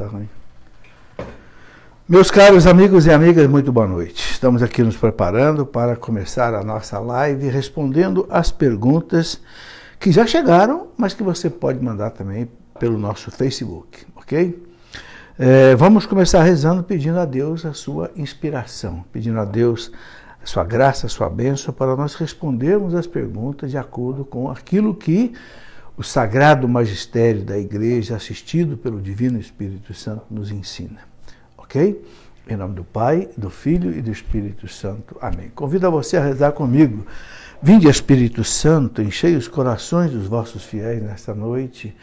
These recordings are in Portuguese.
Tá ruim. Meus caros amigos e amigas, muito boa noite. Estamos aqui nos preparando para começar a nossa live respondendo as perguntas que já chegaram, mas que você pode mandar também pelo nosso Facebook, ok? É, vamos começar rezando, pedindo a Deus a sua inspiração, pedindo a Deus a sua graça, a sua bênção, para nós respondermos as perguntas de acordo com aquilo que o sagrado magistério da Igreja, assistido pelo Divino Espírito Santo, nos ensina. Ok? Em nome do Pai, do Filho e do Espírito Santo. Amém. Convido a você a rezar comigo. Vinde, Espírito Santo, enchei os corações dos vossos fiéis nesta noite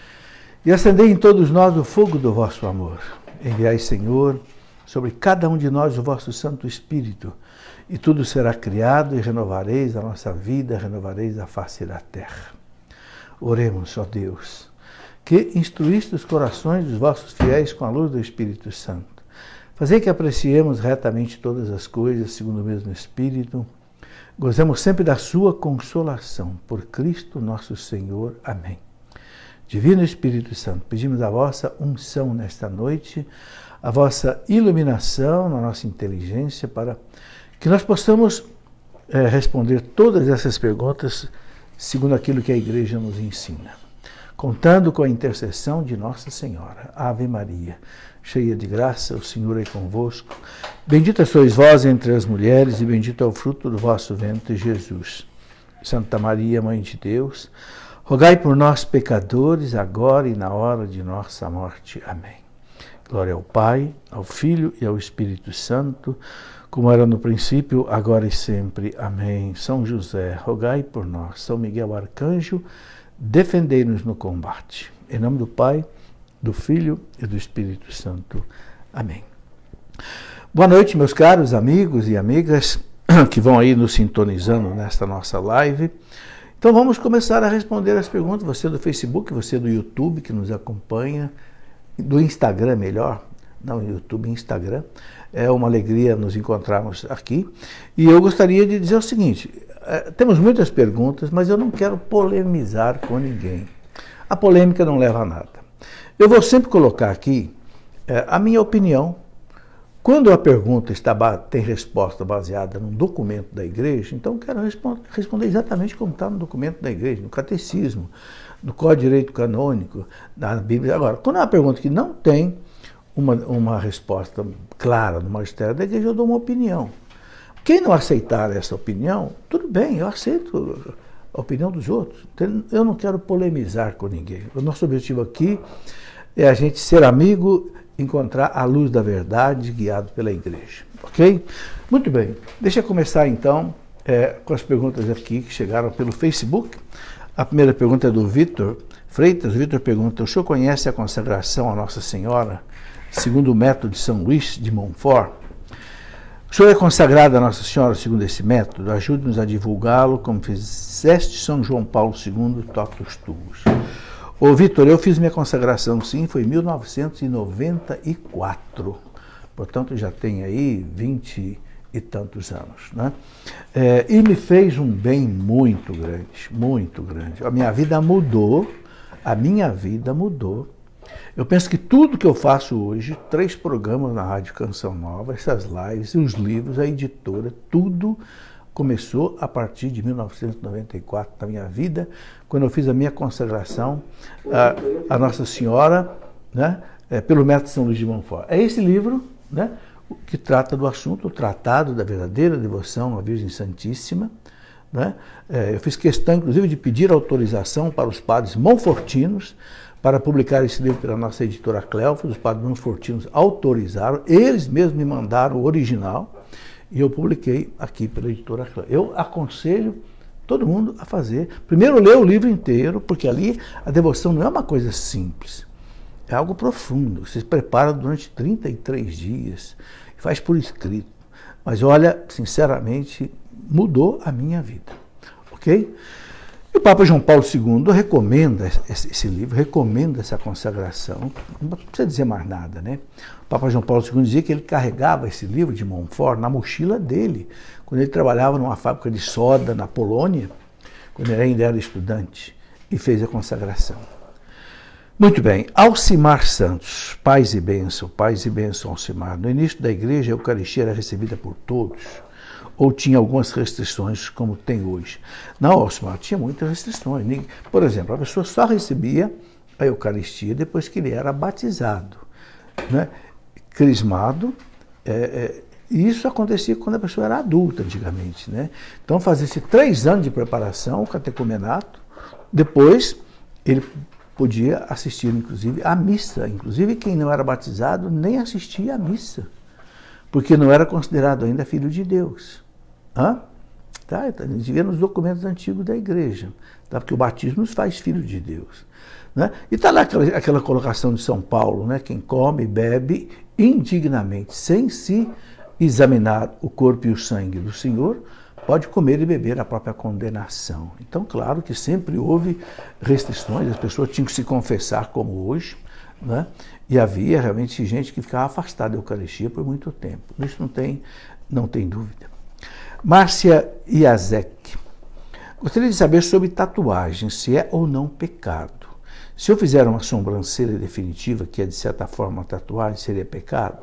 e acendei em todos nós o fogo do vosso amor. Enviai, Senhor, sobre cada um de nós o vosso Santo Espírito e tudo será criado e renovareis a nossa vida, renovareis a face da terra. Oremos, ó Deus, que instruíste os corações dos vossos fiéis com a luz do Espírito Santo. fazer que apreciemos retamente todas as coisas segundo o mesmo Espírito. Gozemos sempre da sua consolação. Por Cristo nosso Senhor. Amém. Divino Espírito Santo, pedimos a vossa unção nesta noite, a vossa iluminação na nossa inteligência para que nós possamos é, responder todas essas perguntas segundo aquilo que a igreja nos ensina. Contando com a intercessão de Nossa Senhora. Ave Maria, cheia de graça, o Senhor é convosco. Bendita sois vós entre as mulheres e bendito é o fruto do vosso ventre, Jesus. Santa Maria, Mãe de Deus, rogai por nós, pecadores, agora e na hora de nossa morte. Amém. Glória ao Pai, ao Filho e ao Espírito Santo como era no princípio, agora e sempre. Amém. São José, rogai por nós. São Miguel Arcanjo, defendei-nos no combate. Em nome do Pai, do Filho e do Espírito Santo. Amém. Boa noite, meus caros amigos e amigas que vão aí nos sintonizando nesta nossa live. Então vamos começar a responder as perguntas, você do Facebook, você do YouTube que nos acompanha, do Instagram melhor, não, YouTube Instagram. É uma alegria nos encontrarmos aqui. E eu gostaria de dizer o seguinte: eh, temos muitas perguntas, mas eu não quero polemizar com ninguém. A polêmica não leva a nada. Eu vou sempre colocar aqui é, a minha opinião. Quando a pergunta está, tem resposta baseada num documento da igreja, então eu quero responder exatamente como está no documento da igreja, no catecismo, no Código de Direito Canônico, na Bíblia. Agora, quando é uma pergunta que não tem uma, uma resposta clara do magistério da igreja, eu dou uma opinião. Quem não aceitar essa opinião, tudo bem, eu aceito a opinião dos outros. Então, eu não quero polemizar com ninguém. O nosso objetivo aqui é a gente ser amigo, encontrar a luz da verdade, guiado pela igreja. Ok? Muito bem, deixa eu começar então é, com as perguntas aqui que chegaram pelo Facebook. A primeira pergunta é do Vitor Freitas. O Vitor pergunta: O senhor conhece a consagração à Nossa Senhora? segundo o método de São Luís de Montfort. O Senhor é consagrado a Nossa Senhora segundo esse método. Ajude-nos a divulgá-lo, como fizeste São João Paulo II, toca os tubos. Ô, Vitor, eu fiz minha consagração, sim, foi em 1994. Portanto, já tem aí 20 e tantos anos. Né? É, e me fez um bem muito grande, muito grande. A minha vida mudou, a minha vida mudou eu penso que tudo que eu faço hoje, três programas na Rádio Canção Nova, essas lives, os livros, a editora, tudo começou a partir de 1994 na minha vida, quando eu fiz a minha consagração à Nossa Senhora, né, é, pelo método São Luís de Montfort. É esse livro, né, que trata do assunto, o tratado da verdadeira devoção à Virgem Santíssima. Né? É, eu fiz questão, inclusive, de pedir autorização para os padres Montfortinos para publicar esse livro pela nossa editora Cléo, os padrões fortinos autorizaram, eles mesmos me mandaram o original e eu publiquei aqui pela editora Cléo. Eu aconselho todo mundo a fazer. Primeiro, ler o livro inteiro, porque ali a devoção não é uma coisa simples, é algo profundo. Você se prepara durante 33 dias, faz por escrito. Mas olha, sinceramente, mudou a minha vida. Ok? E o Papa João Paulo II recomenda esse livro, recomenda essa consagração. Não precisa dizer mais nada, né? O Papa João Paulo II dizia que ele carregava esse livro de Montfort na mochila dele, quando ele trabalhava numa fábrica de soda na Polônia, quando ele ainda era estudante, e fez a consagração. Muito bem, Alcimar Santos, paz e bênção, paz e bênção, Alcimar. No início da igreja, a Eucaristia era recebida por todos ou tinha algumas restrições como tem hoje. Na Osmar tinha muitas restrições. Por exemplo, a pessoa só recebia a Eucaristia depois que ele era batizado, né? crismado. É, é, isso acontecia quando a pessoa era adulta, antigamente. Né? Então fazia-se três anos de preparação, o catecumenato, depois ele podia assistir, inclusive, à missa. Inclusive, quem não era batizado nem assistia à missa, porque não era considerado ainda filho de Deus. Hã? Tá? tá vê nos documentos antigos da igreja, tá? porque o batismo nos faz filhos de Deus. Né? E está lá aquela, aquela, colocação de São Paulo, né? quem come, e bebe indignamente, sem se examinar o corpo e o sangue do Senhor, pode comer e beber a própria condenação. Então, claro que sempre houve restrições, as pessoas tinham que se confessar como hoje, né? e havia realmente gente que ficava afastada da Eucaristia por muito tempo. Isso não tem, não tem dúvida. Márcia Iazek. Gostaria de saber sobre tatuagem, se é ou não pecado. Se eu fizer uma sobrancelha definitiva, que é de certa forma uma tatuagem, seria pecado?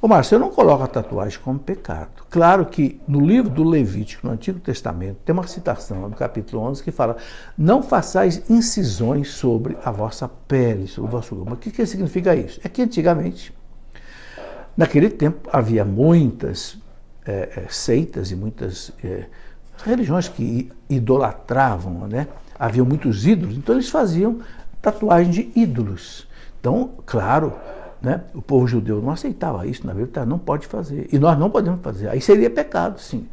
Ô Márcio, eu não coloco a tatuagem como pecado. Claro que no livro do Levítico, no Antigo Testamento, tem uma citação no capítulo 11 que fala: Não façais incisões sobre a vossa pele, sobre o vosso corpo. O que, que significa isso? É que antigamente, naquele tempo, havia muitas é, é, seitas e muitas é, religiões que idolatravam, né? Havia muitos ídolos, então eles faziam tatuagem de ídolos. Então, claro, né? O povo judeu não aceitava isso na Bíblia, não pode fazer. E nós não podemos fazer. Aí seria pecado, sim.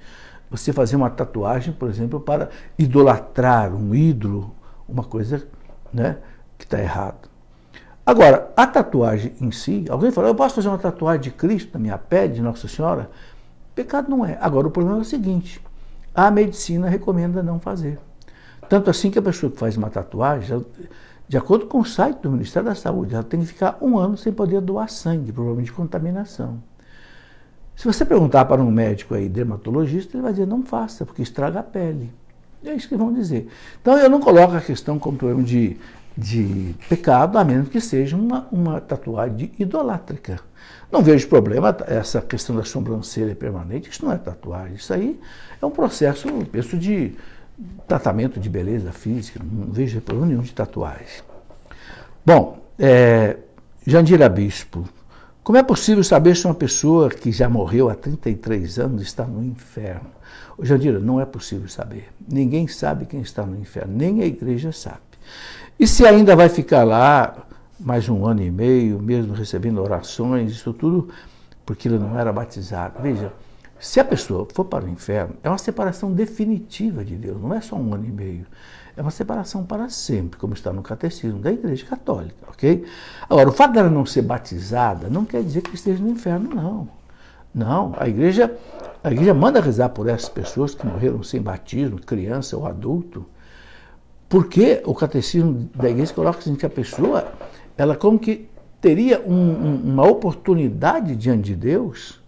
Você fazer uma tatuagem, por exemplo, para idolatrar um ídolo, uma coisa né, que está errado. Agora, a tatuagem em si, alguém falou, eu posso fazer uma tatuagem de Cristo na minha pele, de Nossa Senhora? Pecado não é. Agora, o problema é o seguinte: a medicina recomenda não fazer. Tanto assim que a pessoa que faz uma tatuagem, de acordo com o site do Ministério da Saúde, ela tem que ficar um ano sem poder doar sangue, provavelmente de contaminação. Se você perguntar para um médico aí, dermatologista, ele vai dizer não faça, porque estraga a pele. É isso que vão dizer. Então eu não coloco a questão como problema de de pecado, a menos que seja uma, uma tatuagem idolátrica. Não vejo problema essa questão da sobrancelha permanente, isso não é tatuagem, isso aí é um processo, penso, de tratamento de beleza física, não vejo problema nenhum de tatuagem. Bom, é, Jandira Bispo, como é possível saber se uma pessoa que já morreu há 33 anos está no inferno? Jandira, não é possível saber. Ninguém sabe quem está no inferno, nem a igreja sabe. E se ainda vai ficar lá mais um ano e meio, mesmo recebendo orações, isso tudo, porque ele não era batizado. Veja, se a pessoa for para o inferno, é uma separação definitiva de Deus, não é só um ano e meio. É uma separação para sempre, como está no catecismo da Igreja Católica, ok? Agora, o fato dela não ser batizada não quer dizer que esteja no inferno, não. Não, a igreja, a igreja manda rezar por essas pessoas que morreram sem batismo, criança ou adulto. Porque o catecismo da igreja coloca assim que a pessoa, ela como que teria um, uma oportunidade diante de Deus,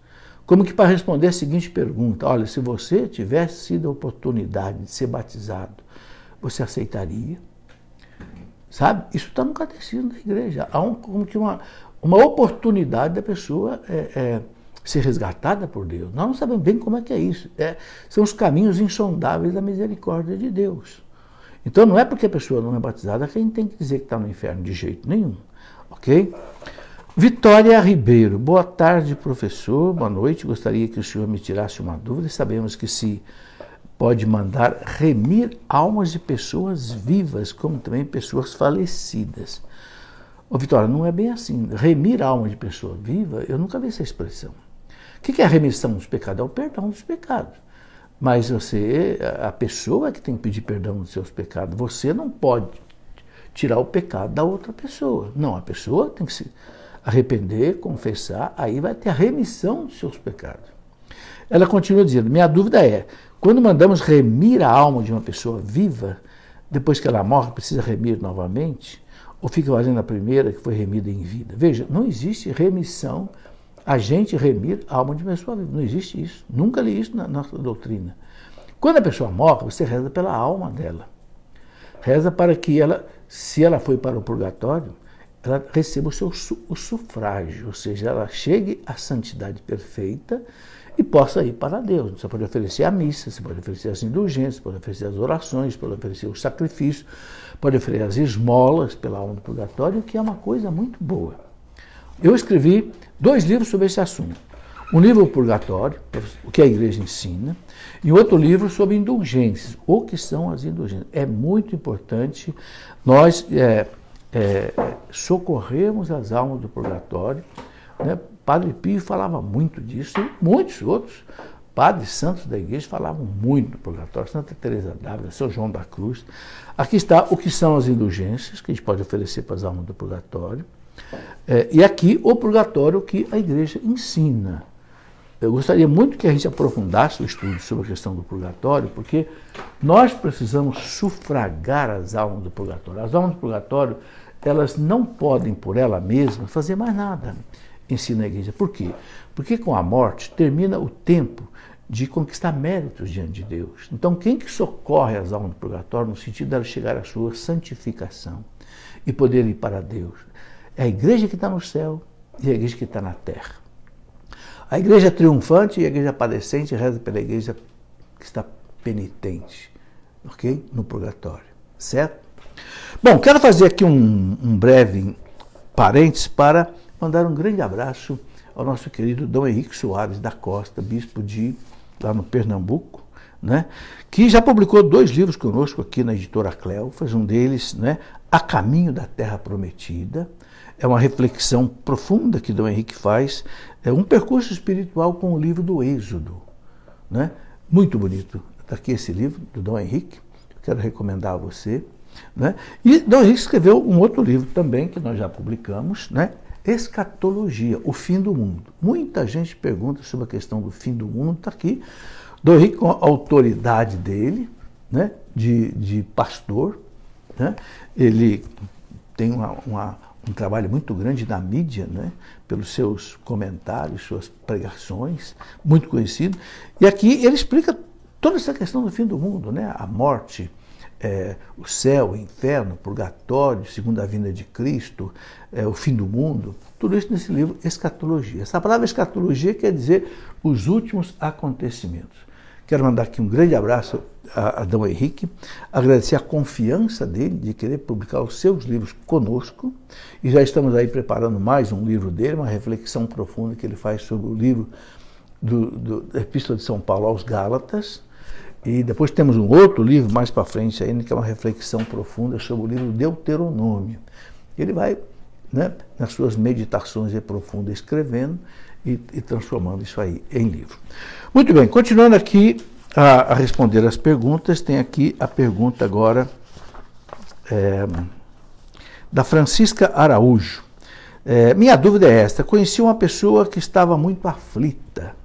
como que para responder a seguinte pergunta: olha, se você tivesse sido a oportunidade de ser batizado, você aceitaria? Sabe? Isso está no catecismo da igreja. Há um, como que uma, uma oportunidade da pessoa é, é, ser resgatada por Deus. Nós não sabemos bem como é que é isso. É, são os caminhos insondáveis da misericórdia de Deus. Então não é porque a pessoa não é batizada que a gente tem que dizer que está no inferno de jeito nenhum, ok? Vitória Ribeiro, boa tarde, professor, boa noite. Gostaria que o senhor me tirasse uma dúvida. Sabemos que se pode mandar remir almas de pessoas vivas, como também pessoas falecidas. Ô, Vitória, não é bem assim. Remir alma de pessoa viva, eu nunca vi essa expressão. O que é remissão dos pecados? É o perdão dos pecados. Mas você, a pessoa que tem que pedir perdão dos seus pecados, você não pode tirar o pecado da outra pessoa. Não, a pessoa tem que se arrepender, confessar, aí vai ter a remissão dos seus pecados. Ela continua dizendo: Minha dúvida é, quando mandamos remir a alma de uma pessoa viva, depois que ela morre, precisa remir novamente? Ou fica valendo a primeira que foi remida em vida? Veja, não existe remissão a gente remir a alma de pessoa viva. Não existe isso. Nunca li isso na nossa doutrina. Quando a pessoa morre, você reza pela alma dela. Reza para que ela, se ela foi para o purgatório, ela receba o seu o sufrágio, ou seja, ela chegue à santidade perfeita e possa ir para Deus. Você pode oferecer a missa, você pode oferecer as indulgências, pode oferecer as orações, pode oferecer os sacrifícios, pode oferecer as esmolas pela alma do purgatório, que é uma coisa muito boa. Eu escrevi dois livros sobre esse assunto. Um livro o Purgatório, o que a igreja ensina, e outro livro sobre indulgências, o que são as indulgências. É muito importante nós é, é, socorrermos as almas do purgatório. Né? Padre Pio falava muito disso, e muitos outros padres santos da igreja falavam muito do purgatório, Santa Teresa d'Ávila, São João da Cruz. Aqui está o que são as indulgências que a gente pode oferecer para as almas do purgatório. É, e aqui o purgatório que a igreja ensina. Eu gostaria muito que a gente aprofundasse o estudo sobre a questão do purgatório, porque nós precisamos sufragar as almas do purgatório. As almas do purgatório, elas não podem por ela mesma fazer mais nada, ensina a igreja. Por quê? Porque com a morte termina o tempo de conquistar méritos diante de Deus. Então, quem que socorre as almas do purgatório no sentido de elas chegar à sua santificação e poder ir para Deus? É a igreja que está no céu e a igreja que está na terra. A igreja triunfante e a igreja padecente reza pela igreja que está penitente, ok? No purgatório, certo? Bom, quero fazer aqui um, um breve parênteses para mandar um grande abraço ao nosso querido Dom Henrique Soares da Costa, bispo de lá no Pernambuco, né? Que já publicou dois livros conosco aqui na editora Cléu, faz um deles, né? A Caminho da Terra Prometida, é uma reflexão profunda que Dom Henrique faz, é um percurso espiritual com o livro do Êxodo. Né? Muito bonito. Está aqui esse livro do Dom Henrique, quero recomendar a você. Né? E Dom Henrique escreveu um outro livro também, que nós já publicamos, né? Escatologia, o fim do mundo. Muita gente pergunta sobre a questão do fim do mundo, está aqui. Dom Henrique, com a autoridade dele, né? de, de pastor, né? ele tem uma, uma, um trabalho muito grande na mídia, né? pelos seus comentários, suas pregações, muito conhecido. E aqui ele explica toda essa questão do fim do mundo, né? a morte, é, o céu, o inferno, o purgatório, segunda vinda de Cristo, é, o fim do mundo, tudo isso nesse livro Escatologia. Essa palavra escatologia quer dizer os últimos acontecimentos. Quero mandar aqui um grande abraço a Adão Henrique, agradecer a confiança dele de querer publicar os seus livros conosco e já estamos aí preparando mais um livro dele, uma reflexão profunda que ele faz sobre o livro do, do, da Epístola de São Paulo aos Gálatas. E depois temos um outro livro mais para frente ainda, que é uma reflexão profunda sobre o livro Deuteronômio. Ele vai né, nas suas meditações e é profundas, escrevendo e, e, transformando isso aí em livro. Muito bem, continuando aqui a, a responder as perguntas, tem aqui a pergunta agora é, da Francisca Araújo. É, minha dúvida é esta: conheci uma pessoa que estava muito aflita.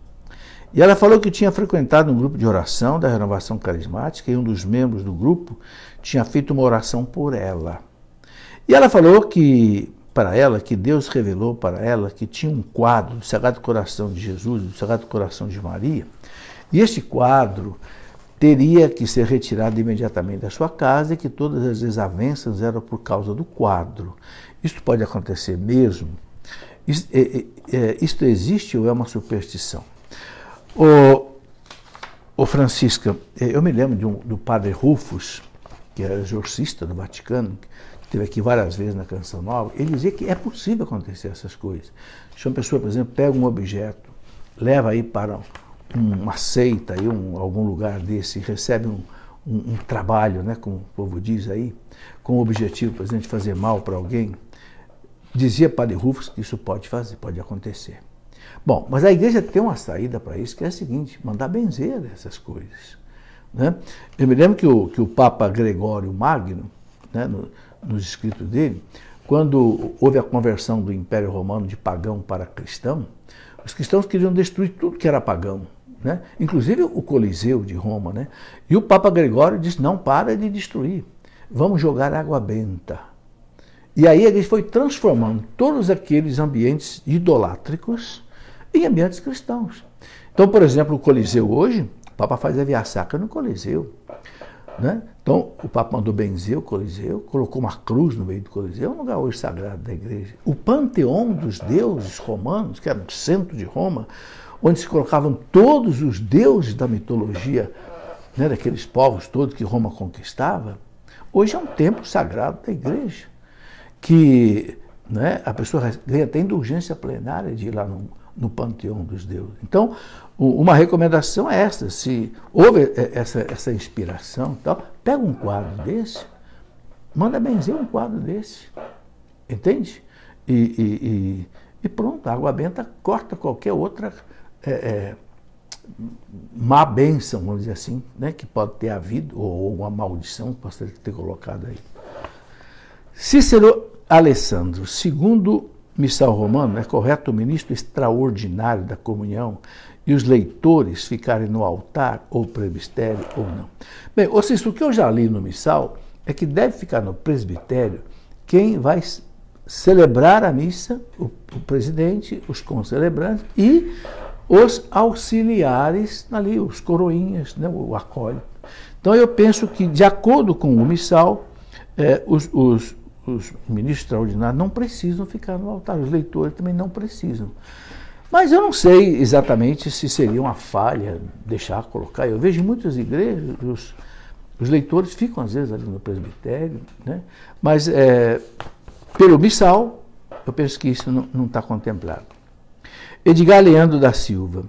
E ela falou que tinha frequentado um grupo de oração da renovação carismática e um dos membros do grupo tinha feito uma oração por ela. E ela falou que para ela, que Deus revelou para ela, que tinha um quadro do Sagrado Coração de Jesus, do Sagrado Coração de Maria, e este quadro teria que ser retirado imediatamente da sua casa e que todas as desavenças eram por causa do quadro. Isso pode acontecer mesmo? É, é, é, isto, existe ou é uma superstição? O, o Francisca, eu me lembro um, do padre Rufus, que era exorcista do Vaticano, teve aqui várias vezes na Canção Nova, ele dizia que é possível acontecer essas coisas. Se uma pessoa, por exemplo, pega um objeto, leva aí para uma seita, aí, um, algum lugar desse, recebe um, um, um, trabalho, né, como o povo diz aí, com o objetivo, por exemplo, de fazer mal para alguém, dizia Padre Rufus que isso pode fazer, pode acontecer. Bom, mas a igreja tem uma saída para isso, que é a seguinte, mandar benzer essas coisas. Né? Eu me lembro que o, que o Papa Gregório Magno, né, no, nos escritos dele, quando houve a conversão do Império Romano de pagão para cristão, os cristãos queriam destruir tudo que era pagão, né? inclusive o Coliseu de Roma. Né? E o Papa Gregório disse: não, para de destruir, vamos jogar água benta. E aí ele foi transformando todos aqueles ambientes idolátricos em ambientes cristãos. Então, por exemplo, o Coliseu hoje, o Papa faz a via sacra no Coliseu. Né? Então, o Papa mandou benzer o Coliseu, colocou uma cruz no meio do Coliseu, um lugar hoje sagrado da igreja. O panteão dos deuses romanos, que era no centro de Roma, onde se colocavam todos os deuses da mitologia, né, daqueles povos todos que Roma conquistava, hoje é um templo sagrado da igreja, que né, a pessoa ganha até indulgência plenária de ir lá no, no panteão dos deuses. Então, uma recomendação é essa: se houve é, essa, essa inspiração, tal, pega um quadro desse, manda benzer um quadro desse, entende? E, e, e, e pronto, a água benta corta qualquer outra é, é, má bênção, vamos dizer assim, né, que pode ter havido, ou uma maldição que possa ter colocado aí. Cícero Alessandro, segundo Missal romano é né? correto o ministro extraordinário da comunhão e os leitores ficarem no altar ou presbitério ou não. Bem, ou seja, o que eu já li no missal é que deve ficar no presbitério quem vai celebrar a missa, o, o presidente, os concelebrantes e os auxiliares ali, os coroinhas, né, o acólito. Então eu penso que, de acordo com o missal, eh, os, os os ministros extraordinários não precisam ficar no altar, os leitores também não precisam. Mas eu não sei exatamente se seria uma falha deixar colocar. Eu vejo muitas igrejas, os, os leitores ficam às vezes ali no presbitério, né? mas é, pelo missal, eu penso que isso não está contemplado. Edgar Leandro da Silva.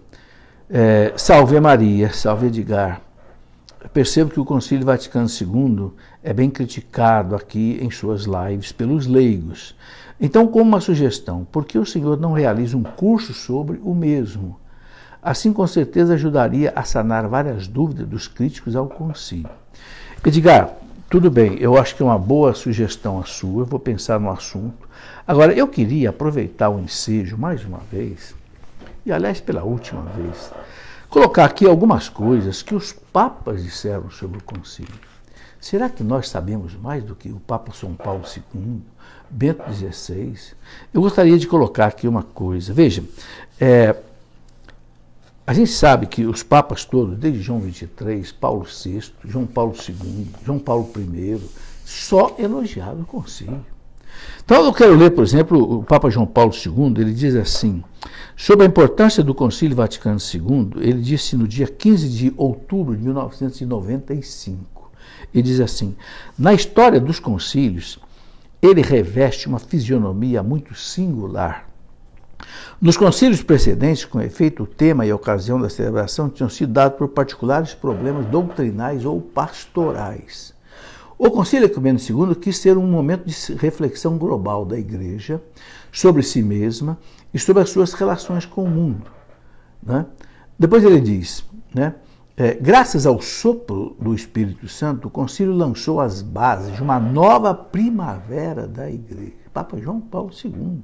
É, salve Maria, salve Edgar percebo que o Concílio Vaticano II é bem criticado aqui em suas lives pelos leigos. Então, como uma sugestão, por que o senhor não realiza um curso sobre o mesmo? Assim, com certeza, ajudaria a sanar várias dúvidas dos críticos ao concílio. Edgar, tudo bem, eu acho que é uma boa sugestão a sua, eu vou pensar no assunto. Agora, eu queria aproveitar o ensejo mais uma vez, e aliás, pela última vez, colocar aqui algumas coisas que os papas disseram sobre o concílio. Será que nós sabemos mais do que o Papa São Paulo II, Bento XVI? Eu gostaria de colocar aqui uma coisa. Veja, é, a gente sabe que os papas todos, desde João XXIII, Paulo VI, João Paulo II, João Paulo I, só elogiaram o concílio. Então eu quero ler, por exemplo, o Papa João Paulo II, ele diz assim, sobre a importância do Concílio Vaticano II, ele disse no dia 15 de outubro de 1995, ele diz assim, na história dos concílios, ele reveste uma fisionomia muito singular. Nos concílios precedentes, com efeito, o tema e a ocasião da celebração tinham sido dados por particulares problemas doutrinais ou pastorais. O Concílio Ecumênico II quis ser um momento de reflexão global da Igreja sobre si mesma e sobre as suas relações com o mundo. Né? Depois ele diz, né, é, graças ao sopro do Espírito Santo, o concílio lançou as bases de uma nova primavera da Igreja. Papa João Paulo II,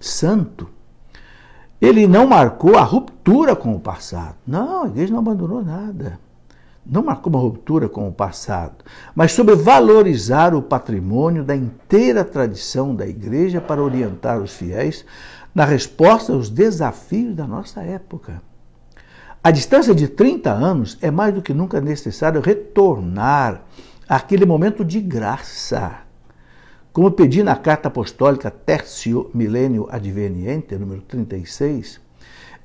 santo, ele não marcou a ruptura com o passado. Não, a Igreja não abandonou nada não marcou uma ruptura com o passado, mas sobre valorizar o patrimônio da inteira tradição da Igreja para orientar os fiéis na resposta aos desafios da nossa época. A distância de 30 anos é mais do que nunca necessário retornar àquele momento de graça. Como pedi na carta apostólica Tercio Milênio Adveniente, número 36,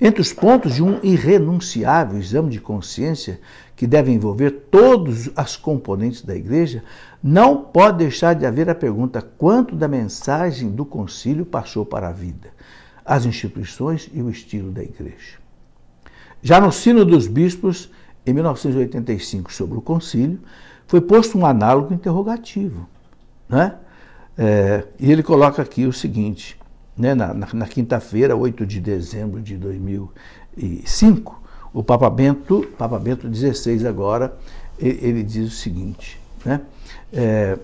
entre os pontos de um irrenunciável exame de consciência que deve envolver todos as componentes da igreja, não pode deixar de haver a pergunta quanto da mensagem do concílio passou para a vida, as instituições e o estilo da igreja. Já no Sino dos Bispos, em 1985, sobre o concílio, foi posto um análogo interrogativo. Né? É, e ele coloca aqui o seguinte: né, na, na, na quinta-feira, 8 de dezembro de 2005, o Papa Bento, Papa Bento XVI agora, ele diz o seguinte, né, é,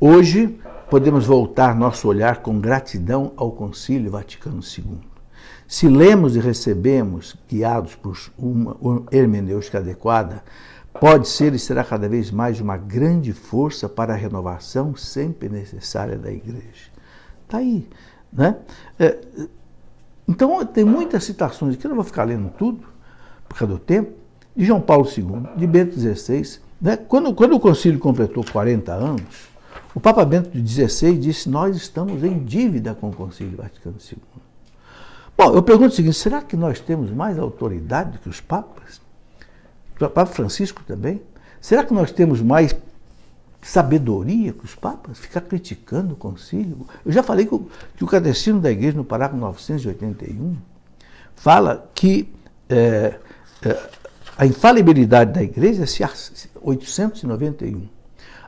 hoje podemos voltar nosso olhar com gratidão ao Concílio Vaticano II. Se lemos e recebemos, guiados por uma hermenêutica adequada, pode ser e será cada vez mais uma grande força para a renovação sempre necessária da Igreja. Está aí. Né? É, então, tem muitas citações aqui, eu não vou ficar lendo tudo, por causa do tempo, de João Paulo II, de Bento XVI. Né? Quando, quando o concílio completou 40 anos, o Papa Bento XVI disse: Nós estamos em dívida com o Concílio Vaticano II. Bom, eu pergunto o seguinte: será que nós temos mais autoridade que os papas? O Papa Francisco também? Será que nós temos mais sabedoria que os papas ficar criticando o concílio. Eu já falei que o, que o Cadecino da Igreja, no parágrafo 981, fala que é, é, a infalibilidade da Igreja, se, 891,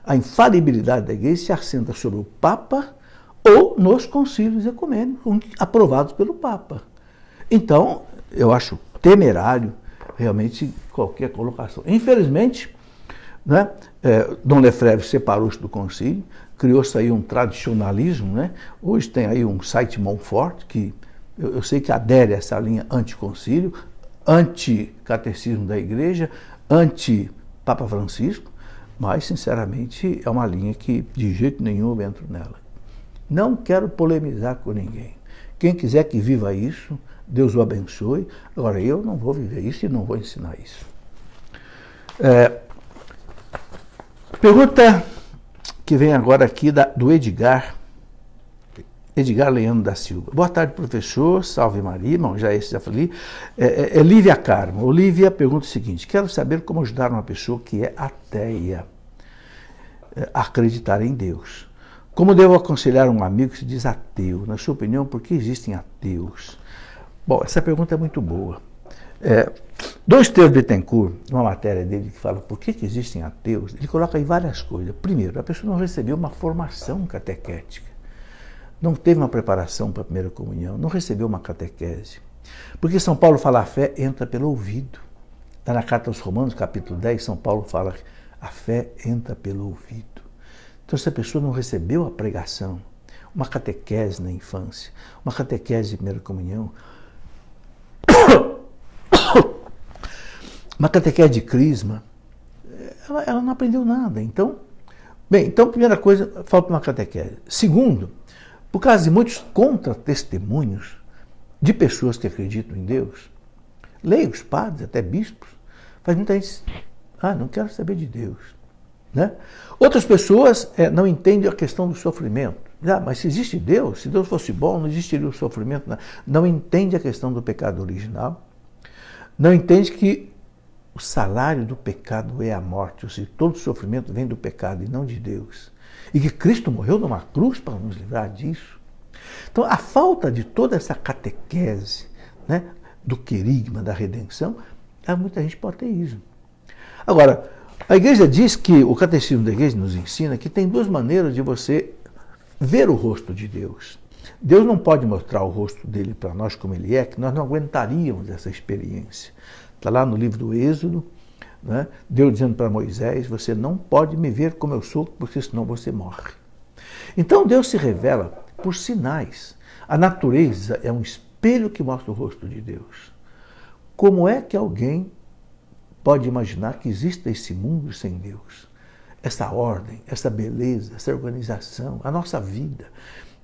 a infalibilidade da Igreja se assenta sobre o Papa ou nos concílios ecumênicos, aprovados pelo Papa. Então, eu acho temerário realmente qualquer colocação. Infelizmente, né? É, Dom Lefebvre separou-se do concílio, criou-se aí um tradicionalismo. Né? Hoje tem aí um site Montfort, que eu, eu sei que adere a essa linha anticoncílio, anti-catecismo da igreja, anti-Papa Francisco, mas, sinceramente, é uma linha que de jeito nenhum eu entro nela. Não quero polemizar com ninguém. Quem quiser que viva isso, Deus o abençoe. Agora, eu não vou viver isso e não vou ensinar isso. É, Pergunta que vem agora aqui da, do Edgar. Edgar Leandro da Silva. Boa tarde, professor. Salve Maria. Bom, já esse já falei. É, é, é Lívia Carmo. Olivia pergunta o seguinte: quero saber como ajudar uma pessoa que é ateia é, a acreditar em Deus. Como devo aconselhar um amigo que se diz ateu? Na sua opinião, por que existem ateus? Bom, essa pergunta é muito boa. É, dois terços de Bittencourt, uma matéria dele que fala por que, que existem ateus, ele coloca aí várias coisas. Primeiro, a pessoa não recebeu uma formação catequética, não teve uma preparação para a primeira comunhão, não recebeu uma catequese. Porque São Paulo fala a fé entra pelo ouvido. Está na Carta aos Romanos, capítulo 10, São Paulo fala a fé entra pelo ouvido. Então, se a pessoa não recebeu a pregação, uma catequese na infância, uma catequese de primeira comunhão, Uma catequese de crisma, ela, ela, não aprendeu nada. Então, bem, então primeira coisa, falta uma catequese. Segundo, por causa de muitos contra-testemunhos de pessoas que acreditam em Deus, leigos, padres, até bispos, faz muita gente, ah, não quero saber de Deus. Né? Outras pessoas é, não entendem a questão do sofrimento. Ah, mas se existe Deus, se Deus fosse bom, não existiria o sofrimento. Não, né? não entende a questão do pecado original não entende que o salário do pecado é a morte, ou seja, todo o sofrimento vem do pecado e não de Deus. E que Cristo morreu numa cruz para nos livrar disso. Então, a falta de toda essa catequese né, do querigma, da redenção, é muita gente para o ateísmo. Agora, a igreja diz que, o catecismo da igreja nos ensina que tem duas maneiras de você ver o rosto de Deus. Deus não pode mostrar o rosto dele para nós como ele é, que nós não aguentaríamos essa experiência. Está lá no livro do Êxodo, né? Deus dizendo para Moisés: Você não pode me ver como eu sou, porque senão você morre. Então Deus se revela por sinais. A natureza é um espelho que mostra o rosto de Deus. Como é que alguém pode imaginar que exista esse mundo sem Deus? Essa ordem, essa beleza, essa organização, a nossa vida.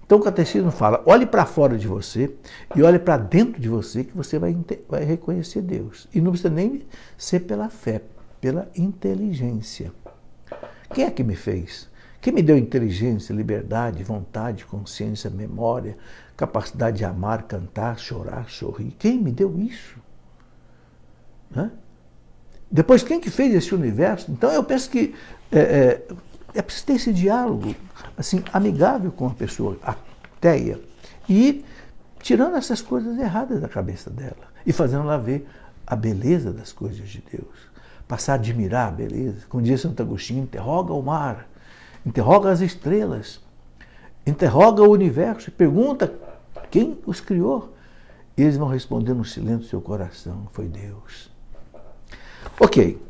Então o catecismo fala: olhe para fora de você e olhe para dentro de você que você vai, vai reconhecer Deus. E não precisa nem ser pela fé, pela inteligência. Quem é que me fez? Quem me deu inteligência, liberdade, vontade, consciência, memória, capacidade de amar, cantar, chorar, sorrir? Quem me deu isso? Depois, quem que fez esse universo? Então, eu penso que é, é, é preciso ter esse diálogo assim amigável com a pessoa ateia e tirando essas coisas erradas da cabeça dela e fazendo ela ver a beleza das coisas de Deus, passar a admirar a beleza. Como diz Santo Agostinho, interroga o mar, interroga as estrelas, interroga o universo e pergunta quem os criou. E eles vão responder no silêncio do seu coração, foi Deus. Ok.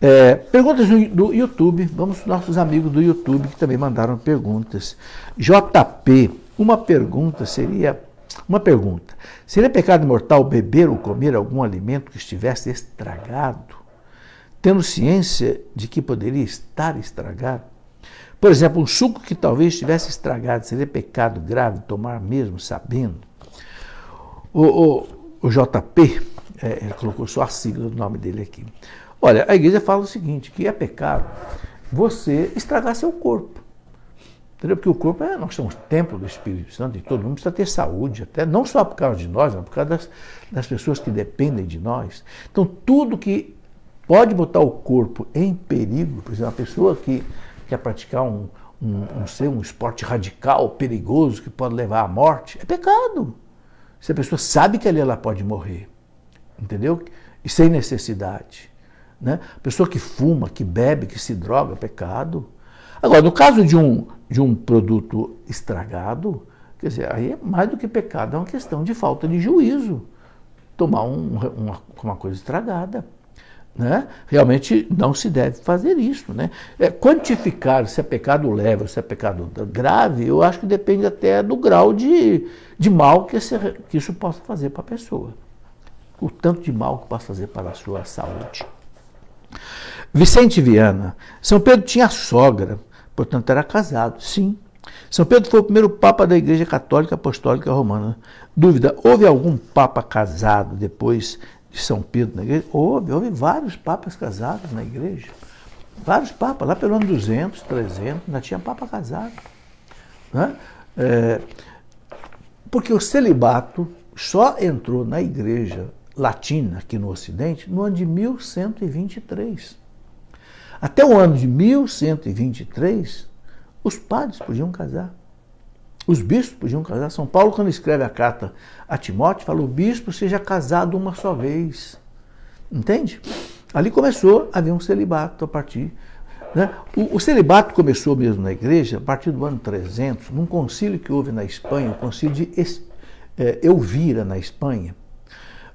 É, perguntas do, YouTube, vamos nossos amigos do YouTube que também mandaram perguntas. JP, uma pergunta seria uma pergunta. Seria pecado mortal beber ou comer algum alimento que estivesse estragado, tendo ciência de que poderia estar estragado? Por exemplo, um suco que talvez estivesse estragado, seria pecado grave tomar mesmo sabendo? O, o, o JP, é, colocou só a sigla do nome dele aqui. Olha, a igreja fala o seguinte, que é pecado você estragar seu corpo. Entendeu? Porque o corpo é, nós somos templo do Espírito Santo e todo mundo precisa ter saúde, até não só por causa de nós, mas por causa das, das pessoas que dependem de nós. Então, tudo que pode botar o corpo em perigo, por exemplo, uma pessoa que quer praticar um, um, um, ser, um esporte radical, perigoso, que pode levar à morte, é pecado. Se a pessoa sabe que ali ela pode morrer, entendeu? E sem necessidade. Né? Pessoa que fuma, que bebe, que se droga, é pecado. Agora, no caso de um, de um produto estragado, quer dizer, aí é mais do que pecado, é uma questão de falta de juízo. Tomar um, uma, uma coisa estragada. Né? Realmente não se deve fazer isso. Né? É, quantificar se é pecado leve ou se é pecado grave, eu acho que depende até do grau de, de mal que, esse, que isso possa fazer para a pessoa. O tanto de mal que possa fazer para a sua saúde. Vicente Viana. São Pedro tinha sogra, portanto era casado, sim. São Pedro foi o primeiro papa da Igreja Católica Apostólica Romana. Dúvida: houve algum papa casado depois de São Pedro na igreja? Houve, houve vários papas casados na igreja. Vários papas, lá pelo ano 200, 300, ainda tinha papa casado. Né? É, porque o celibato só entrou na igreja latina aqui no Ocidente no ano de 1123. Até o ano de 1123, os padres podiam casar. Os bispos podiam casar. São Paulo, quando escreve a carta a Timóteo, fala: o bispo seja casado uma só vez. Entende? Ali começou a haver um celibato a partir. Né? O, o, celibato começou mesmo na igreja a partir do ano 300, num concílio que houve na Espanha, o concílio de es, é, Elvira, na Espanha,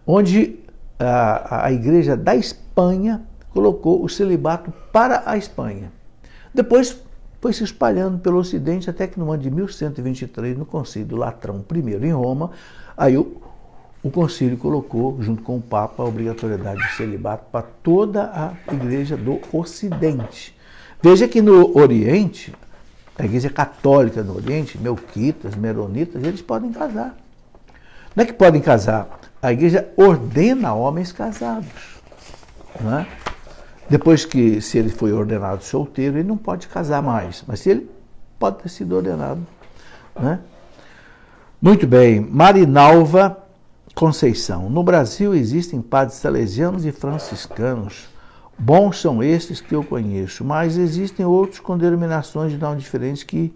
onde a, a igreja da Espanha colocou o celibato para a Espanha. Depois foi se espalhando pelo Ocidente até que no ano de 1123, no Concílio do Latrão I em Roma, aí o, o concílio colocou, junto com o Papa, a obrigatoriedade de celibato para toda a igreja do Ocidente. Veja que no Oriente, a igreja católica no Oriente, melquitas, meronitas, eles podem casar. Não é que podem casar, a igreja ordena homens casados. Né? Depois que, se ele foi ordenado solteiro, ele não pode casar mais, mas se ele pode ter sido ordenado. Né? Muito bem, Marinalva Conceição. No Brasil existem padres salesianos e franciscanos. Bons são esses que eu conheço, mas existem outros com denominações de nome diferente que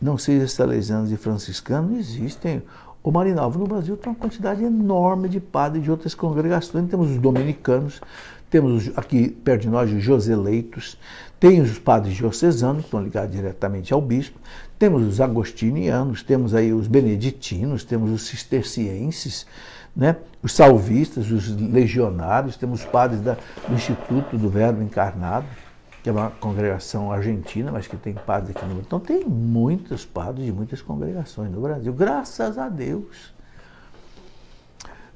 não sejam salesianos e franciscanos. Existem Ô Marinalvo, no Brasil tem uma quantidade enorme de padres de outras congregações. Temos os dominicanos, temos aqui perto de nós os joseleitos, tem os padres diocesanos, que estão ligados diretamente ao bispo, temos os agostinianos, temos aí os beneditinos, temos os cistercienses, né? os salvistas, os legionários, temos os padres da, do Instituto do Verbo Encarnado que é uma congregação argentina, mas que tem padres aqui no Brasil. Então tem muitos padres de muitas congregações no Brasil, graças a Deus.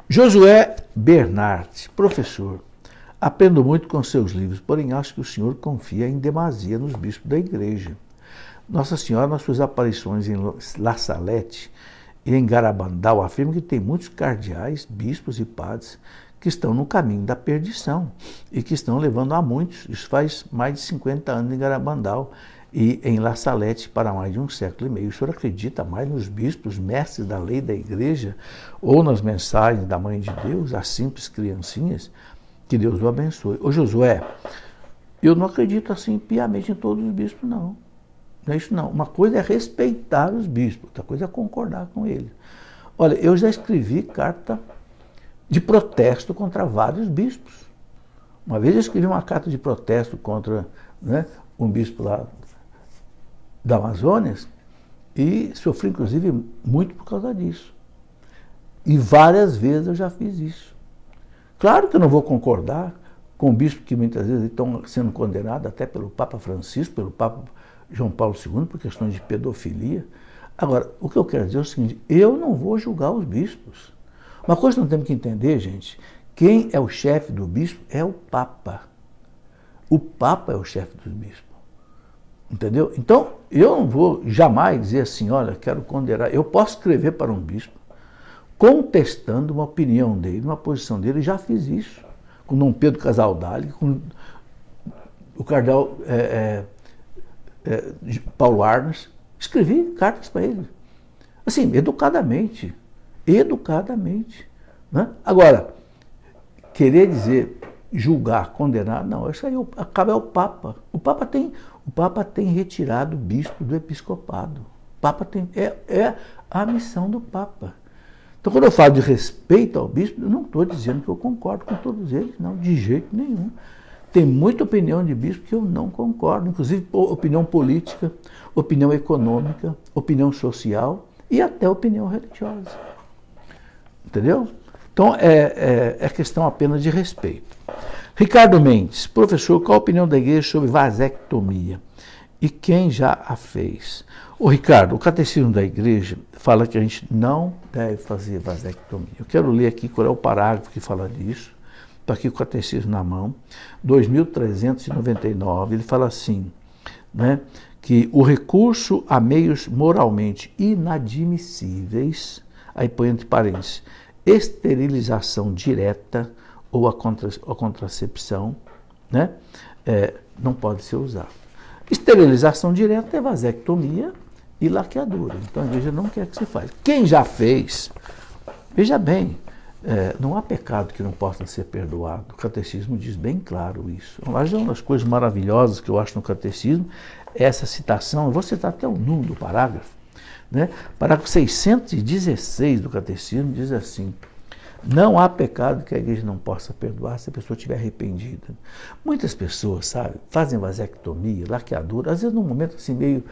Josué Bernard, professor, aprendo muito com seus livros, porém acho que o senhor confia em demasia nos bispos da igreja. Nossa Senhora, nas suas aparições em La Salete e em Garabandal, afirma que tem muitos cardeais, bispos e padres que estão no caminho da perdição e que estão levando a muitos. Isso faz mais de 50 anos em Garabandal e em La Salete para mais de um século e meio. O senhor acredita mais nos bispos, mestres da lei da igreja ou nas mensagens da Mãe de Deus, as simples criancinhas? Que Deus o abençoe. Ô Josué, eu não acredito assim piamente em todos os bispos, não. Não é isso, não. Uma coisa é respeitar os bispos, outra coisa é concordar com eles. Olha, eu já escrevi carta de protesto contra vários bispos. Uma vez eu escrevi uma carta de protesto contra né, um bispo lá da Amazônia e sofri, inclusive, muito por causa disso. E várias vezes eu já fiz isso. Claro que eu não vou concordar com o bispo que muitas vezes estão sendo condenados até pelo Papa Francisco, pelo Papa João Paulo II, por questões de pedofilia. Agora, o que eu quero dizer é o seguinte: eu não vou julgar os bispos. Uma coisa que nós temos que entender, gente, quem é o chefe do bispo é o Papa. O Papa é o chefe do bispo. Entendeu? Então, eu não vou jamais dizer assim, olha, quero condenar. Eu posso escrever para um bispo contestando uma opinião dele, uma posição dele, já fiz isso. Com Dom Pedro Casaldáli, com o cardeal é, é, é, Paulo Arnes, escrevi cartas para ele. Assim, educadamente educadamente. Né? Agora, querer dizer, julgar, condenar, não, isso aí é acaba é o Papa. O Papa tem, o Papa tem retirado o bispo do episcopado. O Papa tem, é, é a missão do Papa. Então, quando eu falo de respeito ao bispo, eu não estou dizendo que eu concordo com todos eles, não, de jeito nenhum. Tem muita opinião de bispo que eu não concordo, inclusive opinião política, opinião econômica, opinião social e até opinião religiosa. Entendeu? Então é, é, é questão apenas de respeito. Ricardo Mendes, professor, qual a opinião da igreja sobre vasectomia? E quem já a fez? O Ricardo, o catecismo da igreja fala que a gente não deve fazer vasectomia. Eu quero ler aqui qual é o parágrafo que fala disso. Está aqui o catecismo na mão, 2399. Ele fala assim, né, que o recurso a meios moralmente inadmissíveis, aí põe entre parênteses, esterilização direta ou a, contra, a contracepção, né? É, não pode ser usado. Esterilização direta é vasectomia e laqueadura. Então a igreja não quer que se faça. Quem já fez, veja bem, é, não há pecado que não possa ser perdoado. O catecismo diz bem claro isso. Então, uma das coisas maravilhosas que eu acho no catecismo é essa citação. Eu vou citar até o número do parágrafo né? Parágrafo 616 do Catecismo diz assim: não há pecado que a igreja não possa perdoar se a pessoa estiver arrependida. Muitas pessoas, sabe, fazem vasectomia, laqueadura, às vezes num momento assim meio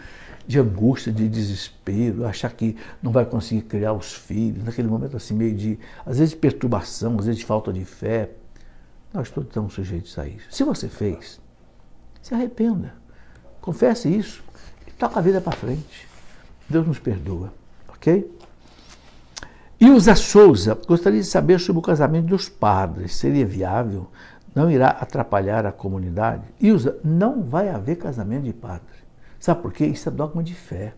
de angústia, de desespero, achar que não vai conseguir criar os filhos, naquele momento assim meio de, às vezes de perturbação, às vezes de falta de fé. Nós todos estamos sujeitos a isso. Se você fez, se arrependa, confesse isso e toca a vida para frente. Deus nos perdoa, ok? Ilza Souza, gostaria de saber sobre o casamento dos padres. Seria viável? Não irá atrapalhar a comunidade? Ilza, não vai haver casamento de padre. Sabe por quê? Isso é dogma de fé.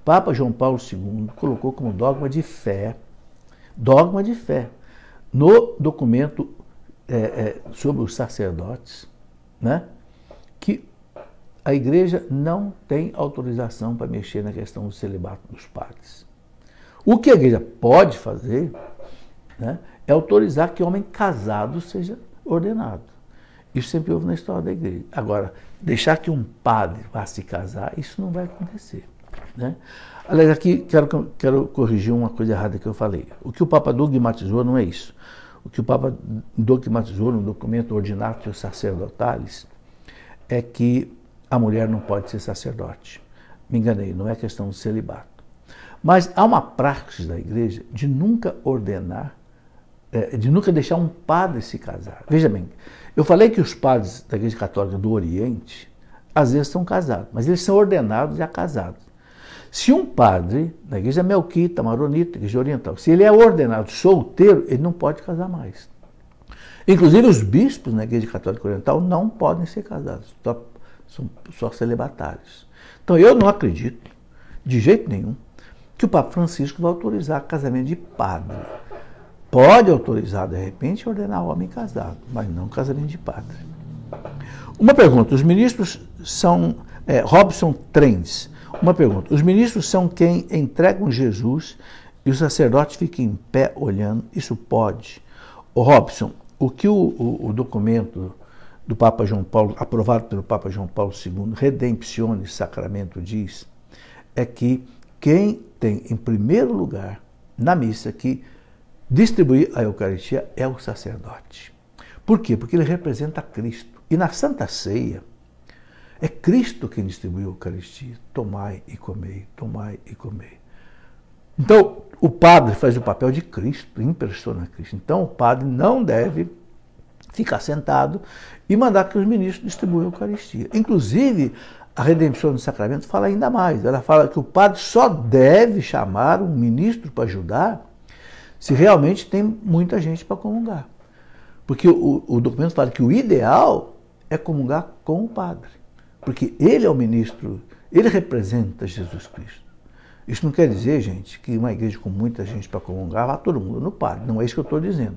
O Papa João Paulo II colocou como dogma de fé, dogma de fé, no documento é, é, sobre os sacerdotes, né? que a igreja não tem autorização para mexer na questão do celibato dos padres. O que a igreja pode fazer né, é autorizar que homem casado seja ordenado. Isso sempre houve na história da igreja. Agora, deixar que um padre vá se casar, isso não vai acontecer. Né? Aliás, aqui quero, quero corrigir uma coisa errada que eu falei. O que o Papa dogmatizou não é isso. O que o Papa dogmatizou no documento Ordinatio Sacerdotalis é que a mulher não pode ser sacerdote. Me enganei, não é questão de celibato. Mas há uma prática da igreja de nunca ordenar, é, de nunca deixar um padre se casar. Veja bem, eu falei que os padres da igreja católica do Oriente, às vezes são casados, mas eles são ordenados a casados. Se um padre, na igreja melquita, maronita, igreja oriental, se ele é ordenado solteiro, ele não pode casar mais. Inclusive, os bispos na igreja católica oriental não podem ser casados, então, são só celibatários. Então eu não acredito, de jeito nenhum, que o Papa Francisco vai autorizar casamento de padre. Pode autorizar, de repente, ordenar homem casado, mas não casamento de padre. Uma pergunta: os ministros são. É, Robson Trens? Uma pergunta: os ministros são quem entregam Jesus e os sacerdotes ficam em pé olhando? Isso pode? O Robson, o que o, o, o documento do Papa João Paulo, aprovado pelo Papa João Paulo II, Redemptione Sacramento diz, é que quem tem em primeiro lugar na missa que distribuir a Eucaristia é o sacerdote. Por quê? Porque ele representa Cristo. E na Santa Ceia, é Cristo quem distribuiu a Eucaristia. Tomai e comei, tomai e comei. Então, o padre faz o papel de Cristo, impressiona Cristo. Então, o padre não deve ficar sentado e mandar que os ministros distribuam a Eucaristia. Inclusive, a redenção do sacramento fala ainda mais. Ela fala que o padre só deve chamar um ministro para ajudar se realmente tem muita gente para comungar. Porque o, o, documento fala que o ideal é comungar com o padre. Porque ele é o ministro, ele representa Jesus Cristo. Isso não quer dizer, gente, que uma igreja com muita gente para comungar vá todo mundo no padre. Não é isso que eu estou dizendo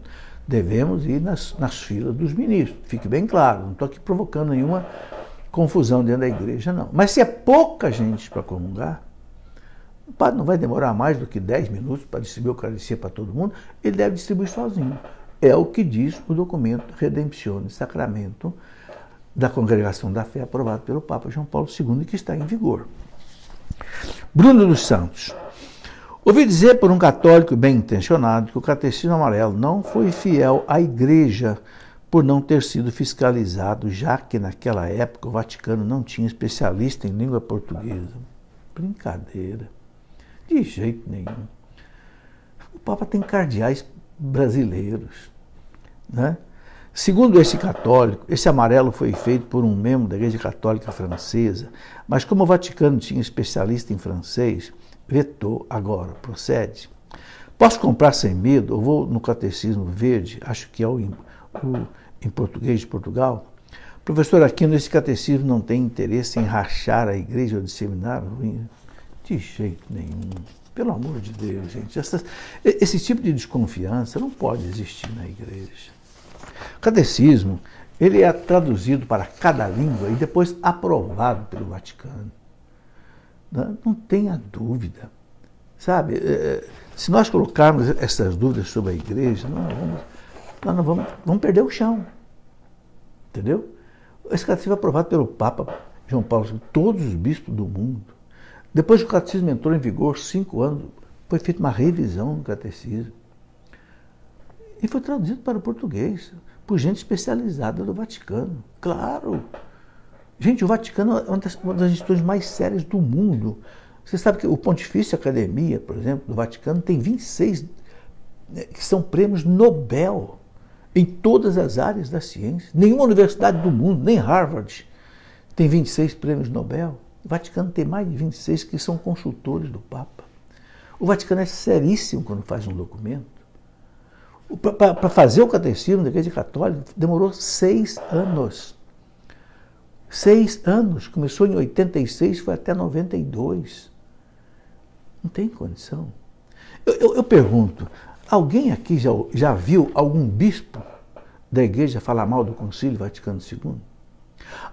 devemos ir nas, nas filas dos ministros. Fique bem claro, não estou aqui provocando nenhuma confusão dentro da igreja, não. Mas se é pouca gente para comungar, o padre não vai demorar mais do que 10 minutos para distribuir o Eucaristia para todo mundo, ele deve distribuir sozinho. É o que diz o documento Redemptione Sacramento da Congregação da Fé, aprovado pelo Papa João Paulo II, que está em vigor. Bruno dos Santos. Ouvi dizer por um católico bem intencionado que o Catecismo Amarelo não foi fiel à Igreja por não ter sido fiscalizado, já que naquela época o Vaticano não tinha especialista em língua portuguesa. Brincadeira. De jeito nenhum. O Papa tem cardeais brasileiros. Né? Segundo esse católico, esse amarelo foi feito por um membro da Igreja Católica Francesa, mas como o Vaticano tinha especialista em francês, vetou agora, procede. Posso comprar sem medo? Eu vou no Catecismo Verde, acho que é o, em, o, em português de Portugal. Professor Aquino, esse catecismo não tem interesse em rachar a igreja ou disseminar. De jeito nenhum. Pelo amor de Deus, gente. Essa, esse tipo de desconfiança não pode existir na igreja. O catecismo, ele é traduzido para cada língua e depois aprovado pelo Vaticano. Né? Não tenha dúvida. Sabe, é, é, se nós colocarmos essas dúvidas sobre a igreja, nós, vamos, nós não vamos, vamos perder o chão. Entendeu? Esse catecismo foi é aprovado pelo Papa João Paulo II, todos os bispos do mundo. Depois que o catecismo entrou em vigor, cinco anos, foi feita uma revisão do catecismo. E foi traduzido para o português, por gente especializada do Vaticano. Claro! Gente, o Vaticano é uma das, uma das instituições mais sérias do mundo. Você sabe que o Pontifício Academia, por exemplo, do Vaticano, tem 26 né, que são prêmios Nobel em todas as áreas da ciência. Nenhuma universidade do mundo, nem Harvard, tem 26 prêmios Nobel. O Vaticano tem mais de 26 que são consultores do Papa. O Vaticano é seríssimo quando faz um documento. Para fazer o catecismo da Igreja Católica demorou seis anos. Seis anos, começou em 86, foi até 92. Não tem condição. Eu, eu, eu pergunto, alguém aqui já, já viu algum bispo da igreja falar mal do Concílio Vaticano II?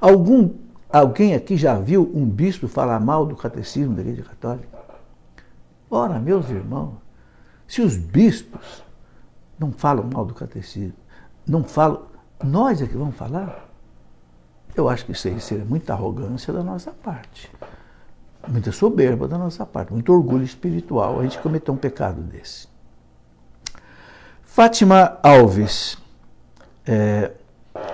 Algum, alguém aqui já viu um bispo falar mal do catecismo da igreja católica? Ora, meus irmãos, se os bispos não falam mal do catecismo, não falam, nós é que vamos falar? Eu acho que isso aí seria muita arrogância da nossa parte, muita soberba da nossa parte, muito orgulho espiritual a gente cometer um pecado desse. Fátima Alves. É,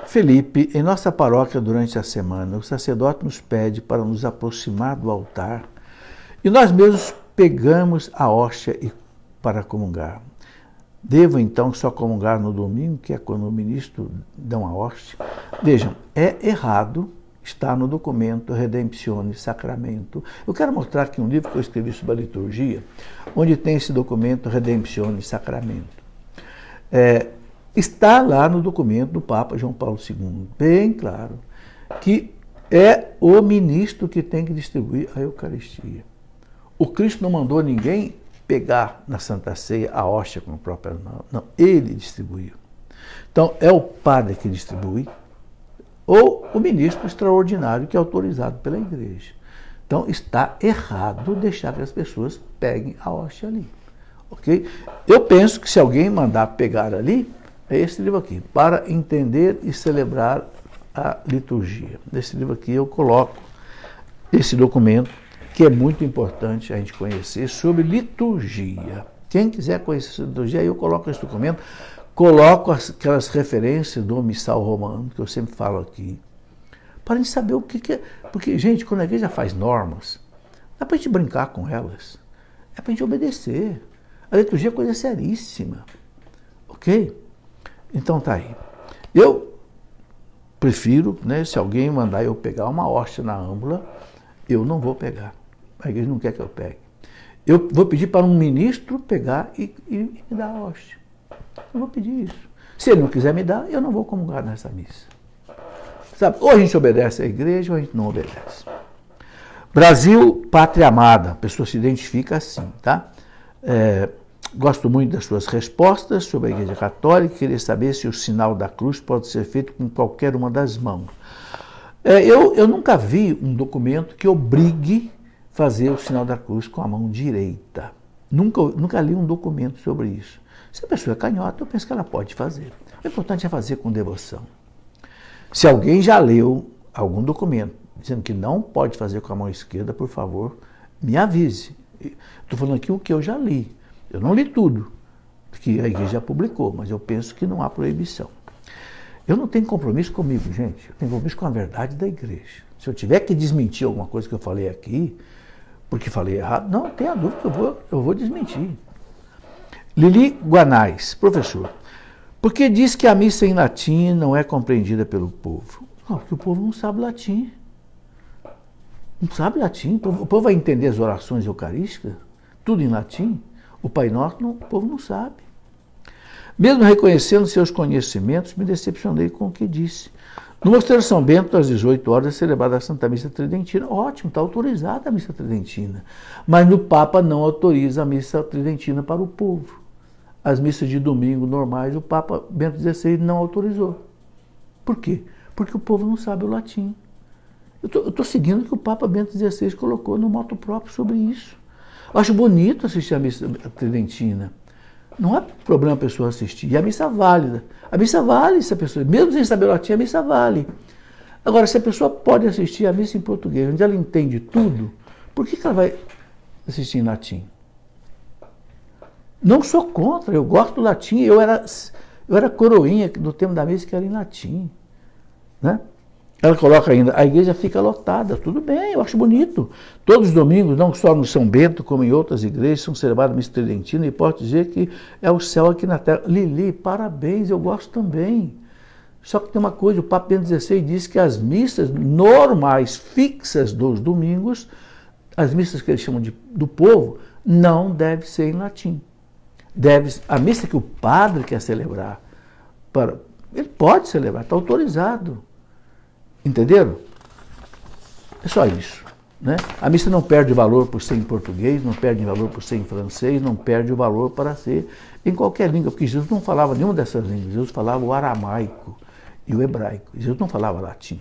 Felipe, em nossa paróquia durante a semana, o sacerdote nos pede para nos aproximar do altar e nós mesmos pegamos a hóstia para comungar. Devo então só comungar no domingo, que é quando o ministro dá uma hoste? Vejam, é errado, está no documento Redemptione Sacramento. Eu quero mostrar aqui um livro que eu escrevi sobre a liturgia, onde tem esse documento Redemptione Sacramento. É, está lá no documento do Papa João Paulo II, bem claro, que é o ministro que tem que distribuir a Eucaristia. O Cristo não mandou ninguém pegar na Santa Ceia a hóstia com o próprio mãos. Não, ele distribuiu. Então, é o padre que distribui ou o ministro extraordinário que é autorizado pela igreja. Então, está errado deixar que as pessoas peguem a hóstia ali. Ok? Eu penso que se alguém mandar pegar ali, é esse livro aqui, para entender e celebrar a liturgia. Nesse livro aqui eu coloco esse documento que é muito importante a gente conhecer sobre liturgia. Quem quiser conhecer liturgia, eu coloco esse documento, coloco aquelas referências do missal romano que eu sempre falo aqui, para a gente saber o que, que é. Porque, gente, quando a igreja faz normas, é para a gente brincar com elas, é para a gente obedecer. A liturgia é coisa seríssima, ok? Então tá aí. Eu prefiro, né, se alguém mandar eu pegar uma hoste na âmbula, eu não vou pegar. A igreja não quer que eu pegue. Eu vou pedir para um ministro pegar e, e, e me dar a hóstia. Eu vou pedir isso. Se ele não quiser me dar, eu não vou comungar nessa missa. Sabe? Ou a gente obedece à igreja ou a gente não obedece. Brasil, pátria amada. A pessoa se identifica assim, tá? É, gosto muito das suas respostas sobre a Igreja Católica. Queria saber se o sinal da cruz pode ser feito com qualquer uma das mãos. É, eu, eu nunca vi um documento que obrigue fazer o sinal da cruz com a mão direita. Nunca, nunca li um documento sobre isso. Se a pessoa é canhota, eu penso que ela pode fazer. O importante é fazer com devoção. Se alguém já leu algum documento dizendo que não pode fazer com a mão esquerda, por favor, me avise. Estou falando aqui o que eu já li. Eu não li tudo que a igreja já publicou, mas eu penso que não há proibição. Eu não tenho compromisso comigo, gente. Eu tenho compromisso com a verdade da igreja. Se eu tiver que desmentir alguma coisa que eu falei aqui, porque falei errado. Não, tenha dúvida que eu vou, eu vou desmentir. Lili Guanais, professor, por que diz que a missa em latim não é compreendida pelo povo? Não, porque o povo não sabe latim. Não sabe latim. O povo, o povo vai entender as orações eucarísticas, tudo em latim. O Pai Nosso, o povo não sabe. Mesmo reconhecendo seus conhecimentos, me decepcionei com o que disse. No Mosteiro São Bento, às 18 horas, é celebrada a Santa Missa Tridentina. Ótimo, está autorizada a Missa Tridentina. Mas no Papa não autoriza a Missa Tridentina para o povo. As missas de domingo normais, o Papa Bento XVI não autorizou. Por quê? Porque o povo não sabe o latim. Eu estou seguindo o que o Papa Bento XVI colocou no moto próprio sobre isso. Eu acho bonito assistir a Missa Tridentina. Não há é problema a pessoa assistir. E a missa válida. Né? A missa vale se a pessoa, mesmo sem saber latim, a missa vale. Agora, se a pessoa pode assistir a missa em português, onde ela entende tudo, por que, que ela vai assistir em latim? Não sou contra, eu gosto do latim, eu era, eu era coroinha do tempo da missa que era em latim. Né? Ela coloca ainda, a igreja fica lotada, tudo bem, eu acho bonito. Todos os domingos, não só no São Bento, como em outras igrejas, são celebrados missa tridentina e pode dizer que é o céu aqui na terra. Lili, parabéns, eu gosto também. Só que tem uma coisa, o Papa Bento XVI diz que as missas normais, fixas dos domingos, as missas que eles chamam de, do povo, não deve ser em latim. Deve, a missa que o padre quer celebrar, para, ele pode celebrar, está autorizado Entenderam? É só isso. Né? A missa não perde valor por ser em português, não perde valor por ser em francês, não perde o valor para ser em qualquer língua, porque Jesus não falava nenhuma dessas línguas, Jesus falava o aramaico e o hebraico, Jesus não falava latim.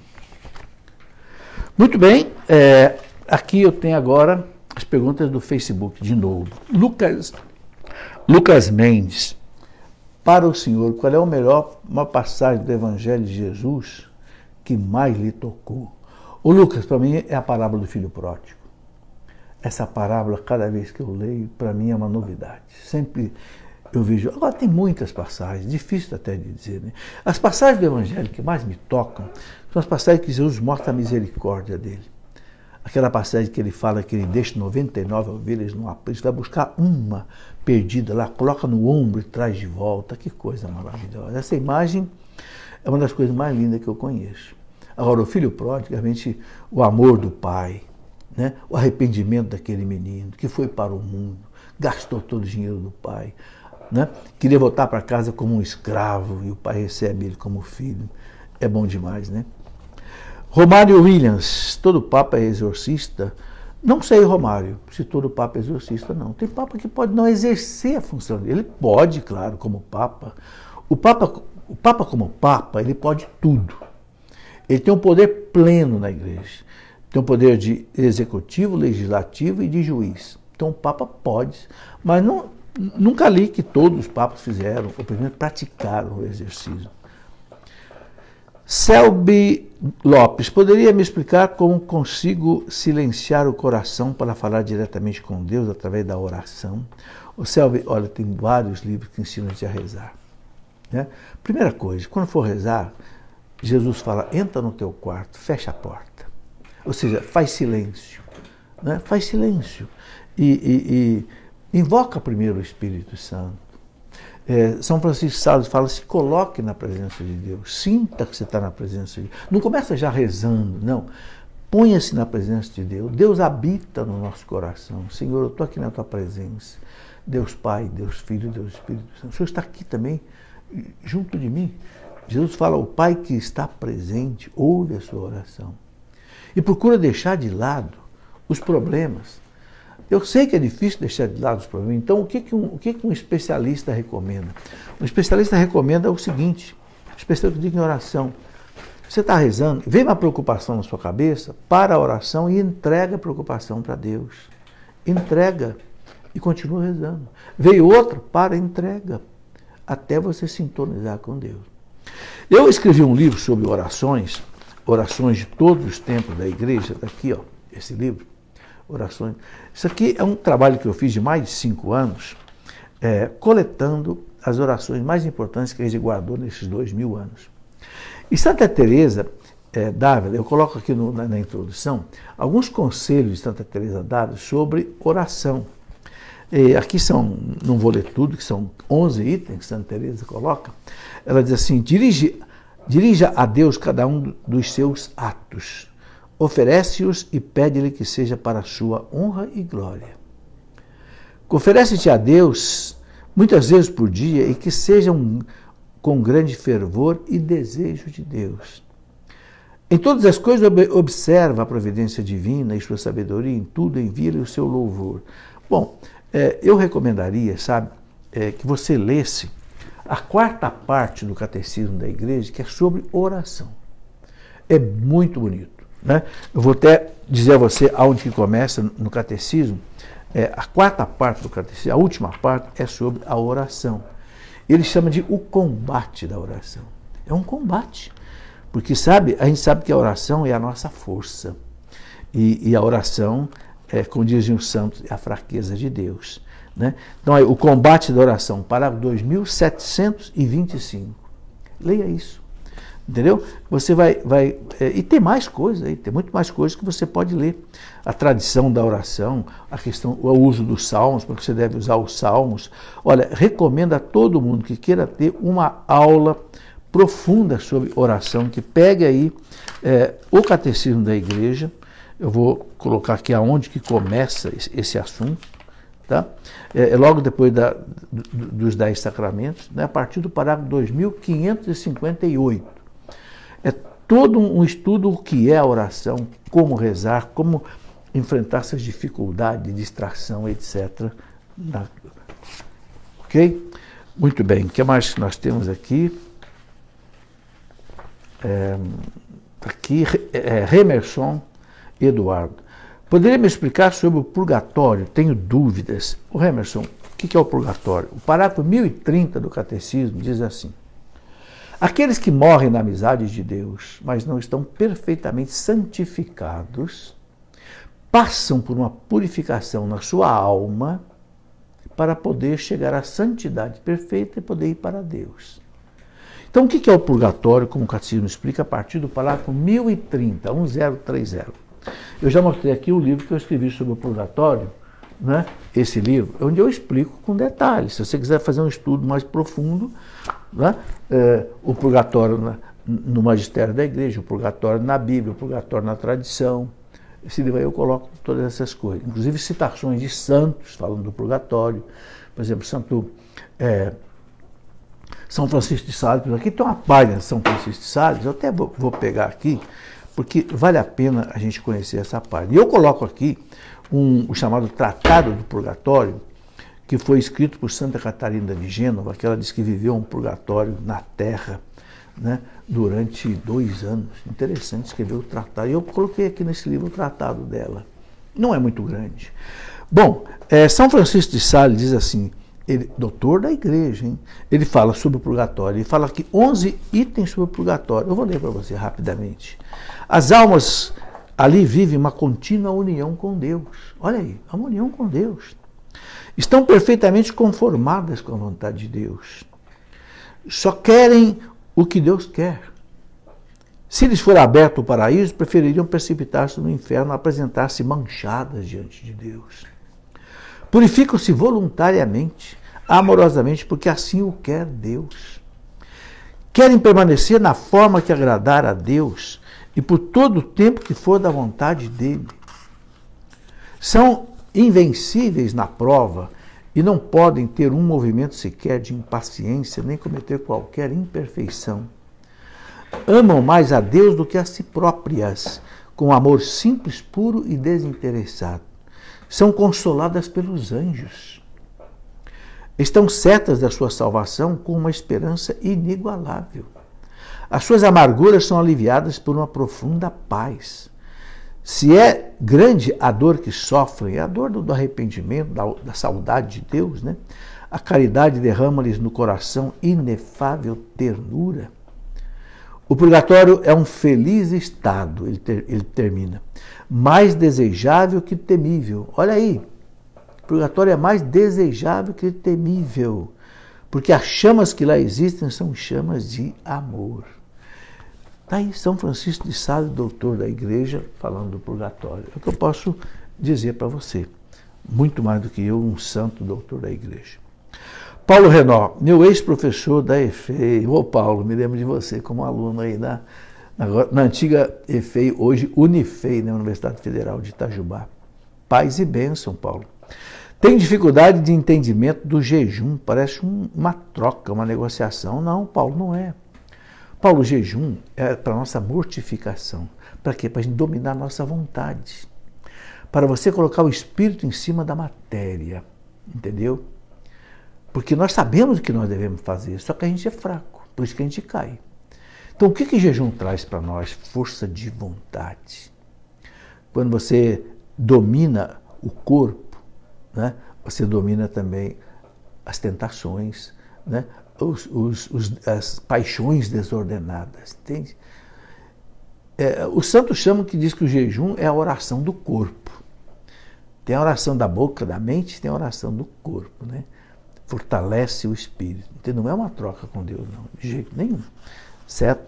Muito bem, é, aqui eu tenho agora as perguntas do Facebook de novo. Lucas, Lucas Mendes, para o senhor, qual é o melhor uma passagem do Evangelho de Jesus? que mais lhe tocou. O Lucas, para mim, é a parábola do filho pródigo. Essa parábola, cada vez que eu leio, para mim é uma novidade. Sempre eu vejo. Agora, tem muitas passagens, difícil até de dizer. Né? As passagens do Evangelho que mais me tocam são as passagens que Jesus mostra a misericórdia dele. Aquela passagem que ele fala que ele deixa 99 ovelhas no aprisco, vai buscar uma perdida lá, coloca no ombro e traz de volta. Que coisa maravilhosa. Essa imagem é uma das coisas mais lindas que eu conheço. Agora, o filho pródigo, realmente, o amor do pai, né? o arrependimento daquele menino que foi para o mundo, gastou todo o dinheiro do pai, né? queria voltar para casa como um escravo e o pai recebe ele como filho. É bom demais, né? Romário Williams, todo papa é exorcista. Não sei, Romário, se todo papa é exorcista, não. Tem papa que pode não exercer a função dele. Ele pode, claro, como papa. O papa, o papa como papa, ele pode tudo ele tem um poder pleno na igreja. Tem um poder de executivo, legislativo e de juiz. Então o Papa pode, mas não, nunca li que todos os papas fizeram, ou pelo menos praticaram o exercício. Selby Lopes, poderia me explicar como consigo silenciar o coração para falar diretamente com Deus através da oração? O Selby, olha, tem vários livros que ensinam a rezar. Né? Primeira coisa, quando for rezar, Jesus fala: entra no teu quarto, fecha a porta. Ou seja, faz silêncio. Né? Faz silêncio. E, e, e invoca primeiro o Espírito Santo. É, São Francisco de Sales fala: se coloque na presença de Deus, sinta que você está na presença de Deus. Não começa já rezando, não. Ponha-se na presença de Deus. Deus habita no nosso coração. Senhor, eu estou aqui na tua presença. Deus Pai, Deus Filho, Deus Espírito Santo. O Senhor está aqui também, junto de mim. Jesus fala: O Pai que está presente ouve a sua oração e procura deixar de lado os problemas. Eu sei que é difícil deixar de lado os problemas, então o que, que, um, o que, que um especialista recomenda? Um especialista recomenda o seguinte: especialista diz em oração. Você está rezando, vem uma preocupação na sua cabeça, para a oração e entrega a preocupação para Deus. Entrega e continua rezando. Veio outra, para, entrega. Até você sintonizar com Deus. Eu escrevi um livro sobre orações, orações de todos os tempos da igreja, daqui, tá ó, esse livro, orações. Isso aqui é um trabalho que eu fiz de mais de cinco anos, é, coletando as orações mais importantes que a igreja guardou nesses dois mil anos. E Santa Teresa é, Dávila, eu coloco aqui no, na, na, introdução alguns conselhos de Santa Teresa Dávila sobre oração. E aqui são, não vou ler tudo, que são 11 itens que Santa Teresa coloca. Ela diz assim: dirige, dirija a Deus cada um dos seus atos, oferece-os e pede-lhe que seja para a sua honra e glória. Oferece-te a Deus muitas vezes por dia e que sejam um, com grande fervor e desejo de Deus. Em todas as coisas observa a providência divina e sua sabedoria, em tudo envia-lhe o seu louvor. Bom, é, eu recomendaria, sabe, é, que você lesse a quarta parte do Catecismo da Igreja, que é sobre oração. É muito bonito. Né? Eu vou até dizer a você aonde que começa no Catecismo. É, a quarta parte do Catecismo, a última parte, é sobre a oração. Ele chama de o combate da oração. É um combate. Porque, sabe, a gente sabe que a oração é a nossa força. e, e a oração é, como dizem os santos, é a fraqueza de Deus. Né? Então, aí, o combate da oração, parágrafo 2725. Leia isso. Entendeu? Você vai. vai é, e tem mais coisas aí, tem muito mais coisas que você pode ler. A tradição da oração, a questão, o uso dos salmos, porque você deve usar os salmos. Olha, recomendo a todo mundo que queira ter uma aula profunda sobre oração, que pegue aí é, o catecismo da igreja eu vou colocar aqui aonde que começa esse assunto. Tá? É, é, logo depois da, do, dos dez sacramentos, né? a partir do parágrafo 2558. É todo um estudo o que é a oração, como rezar, como enfrentar essas dificuldades, distração, etc. Na... Ok? Muito bem, o que mais nós temos aqui? É, aqui, é, Remerson Eduardo. Poderia me explicar sobre o purgatório? Tenho dúvidas. O Emerson, o que é o purgatório? O parágrafo 1030 do Catecismo diz assim: Aqueles que morrem na amizade de Deus, mas não estão perfeitamente santificados, passam por uma purificação na sua alma para poder chegar à santidade perfeita e poder ir para Deus. Então, o que é o purgatório, como o catecismo explica, a partir do parágrafo 1030, 1030. Eu já mostrei aqui o livro que eu escrevi sobre o purgatório, né? esse livro, onde eu explico com detalhes. Se você quiser fazer um estudo mais profundo, né? É, o purgatório na, no magistério da igreja, o purgatório na Bíblia, o purgatório na tradição. Esse livro aí eu coloco todas essas coisas, inclusive citações de santos falando do purgatório. Por exemplo, Santo é, São Francisco de Sales. Aqui tem uma página de São Francisco de Sales, eu até vou, vou pegar aqui porque vale a pena a gente conhecer essa parte. E eu coloco aqui um, o chamado Tratado do Purgatório, que foi escrito por Santa Catarina de Gênova, que ela diz que viveu um purgatório na terra né, durante dois anos. Interessante escrever o tratado. E eu coloquei aqui nesse livro o tratado dela. Não é muito grande. Bom, é, São Francisco de Sales diz assim: ele, doutor da igreja, hein? ele fala sobre o purgatório, ele fala aqui 11 itens sobre o purgatório. Eu vou ler para você rapidamente. As almas ali vivem uma contínua união com Deus. Olha aí, uma união com Deus. Estão perfeitamente conformadas com a vontade de Deus. Só querem o que Deus quer. Se lhes for aberto o paraíso, prefeririam precipitar-se no inferno, apresentar-se manchadas diante de Deus purificam-se voluntariamente, amorosamente, porque assim o quer Deus. Querem permanecer na forma que agradar a Deus e por todo o tempo que for da vontade dele. São invencíveis na prova e não podem ter um movimento sequer de impaciência nem cometer qualquer imperfeição. Amam mais a Deus do que a si próprias, com amor simples, puro e desinteressado. São consoladas pelos anjos. Estão certas da sua salvação com uma esperança inigualável. As suas amarguras são aliviadas por uma profunda paz. Se é grande a dor que sofrem, é a dor do, arrependimento, da, da saudade de Deus, né? a caridade derrama-lhes no coração inefável ternura. O purgatório é um feliz estado, ele, ter, ele termina, mais desejável que temível. Olha aí, purgatório é mais desejável que temível, porque as chamas que lá existem são chamas de amor. Está aí São Francisco de Sales, doutor da igreja, falando do purgatório. É o que eu posso dizer para você. Muito mais do que eu, um santo doutor da igreja. Paulo Renó, meu ex-professor da EFEI. Ô Paulo, me lembro de você como aluno aí na, na, na antiga EFEI, hoje Unifei, na né, Universidade Federal de Itajubá. Paz e bênção, Paulo. Tem dificuldade de entendimento do jejum, parece um, uma troca, uma negociação. Não, Paulo não é. Paulo, o jejum é para nossa mortificação. Para quê? Para a gente dominar a nossa vontade. Para você colocar o espírito em cima da matéria. Entendeu? Porque nós sabemos o que nós devemos fazer, só que a gente é fraco, por isso que a gente cai. Então, o que, que jejum traz para nós? Força de vontade. Quando você domina o corpo, né? você domina também as tentações, né? os, os, os, as paixões desordenadas, entende? É, o santo chama que diz que o jejum é a oração do corpo. Tem a oração da boca, da mente, tem a oração do corpo, né? Fortalece o espírito. Entende? Não é uma troca com Deus, não, de jeito nenhum, certo?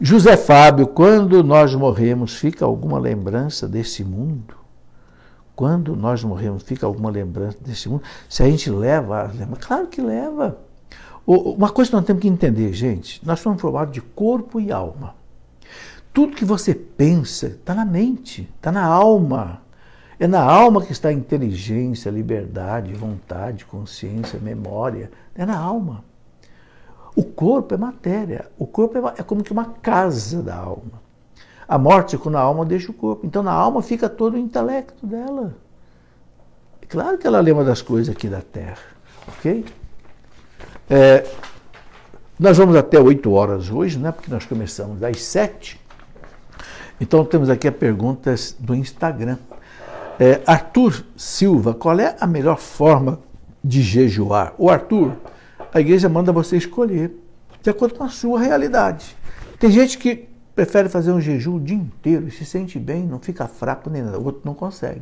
José Fábio, quando nós morremos, fica alguma lembrança desse mundo? quando nós morremos, fica alguma lembrança desse mundo? Se a gente leva, claro que leva. Uma coisa que nós temos que entender, gente, nós somos formados de corpo e alma. Tudo que você pensa está na mente, está na alma. É na alma que está a inteligência, liberdade, vontade, consciência, memória. É na alma. O corpo é matéria. O corpo é, é como que uma casa da alma. A morte, quando a alma deixa o corpo. Então na alma fica todo o intelecto dela. Claro que ela lembra das coisas aqui da terra, ok? É, nós vamos até 8 horas hoje, né? Porque nós começamos às 7. Então temos aqui a perguntas do Instagram. É, Arthur Silva, qual é a melhor forma de jejuar? O Arthur, a igreja manda você escolher, de acordo com a sua realidade. Tem gente que Prefere fazer um jejum o dia inteiro e se sente bem, não fica fraco nem nada. O outro não consegue.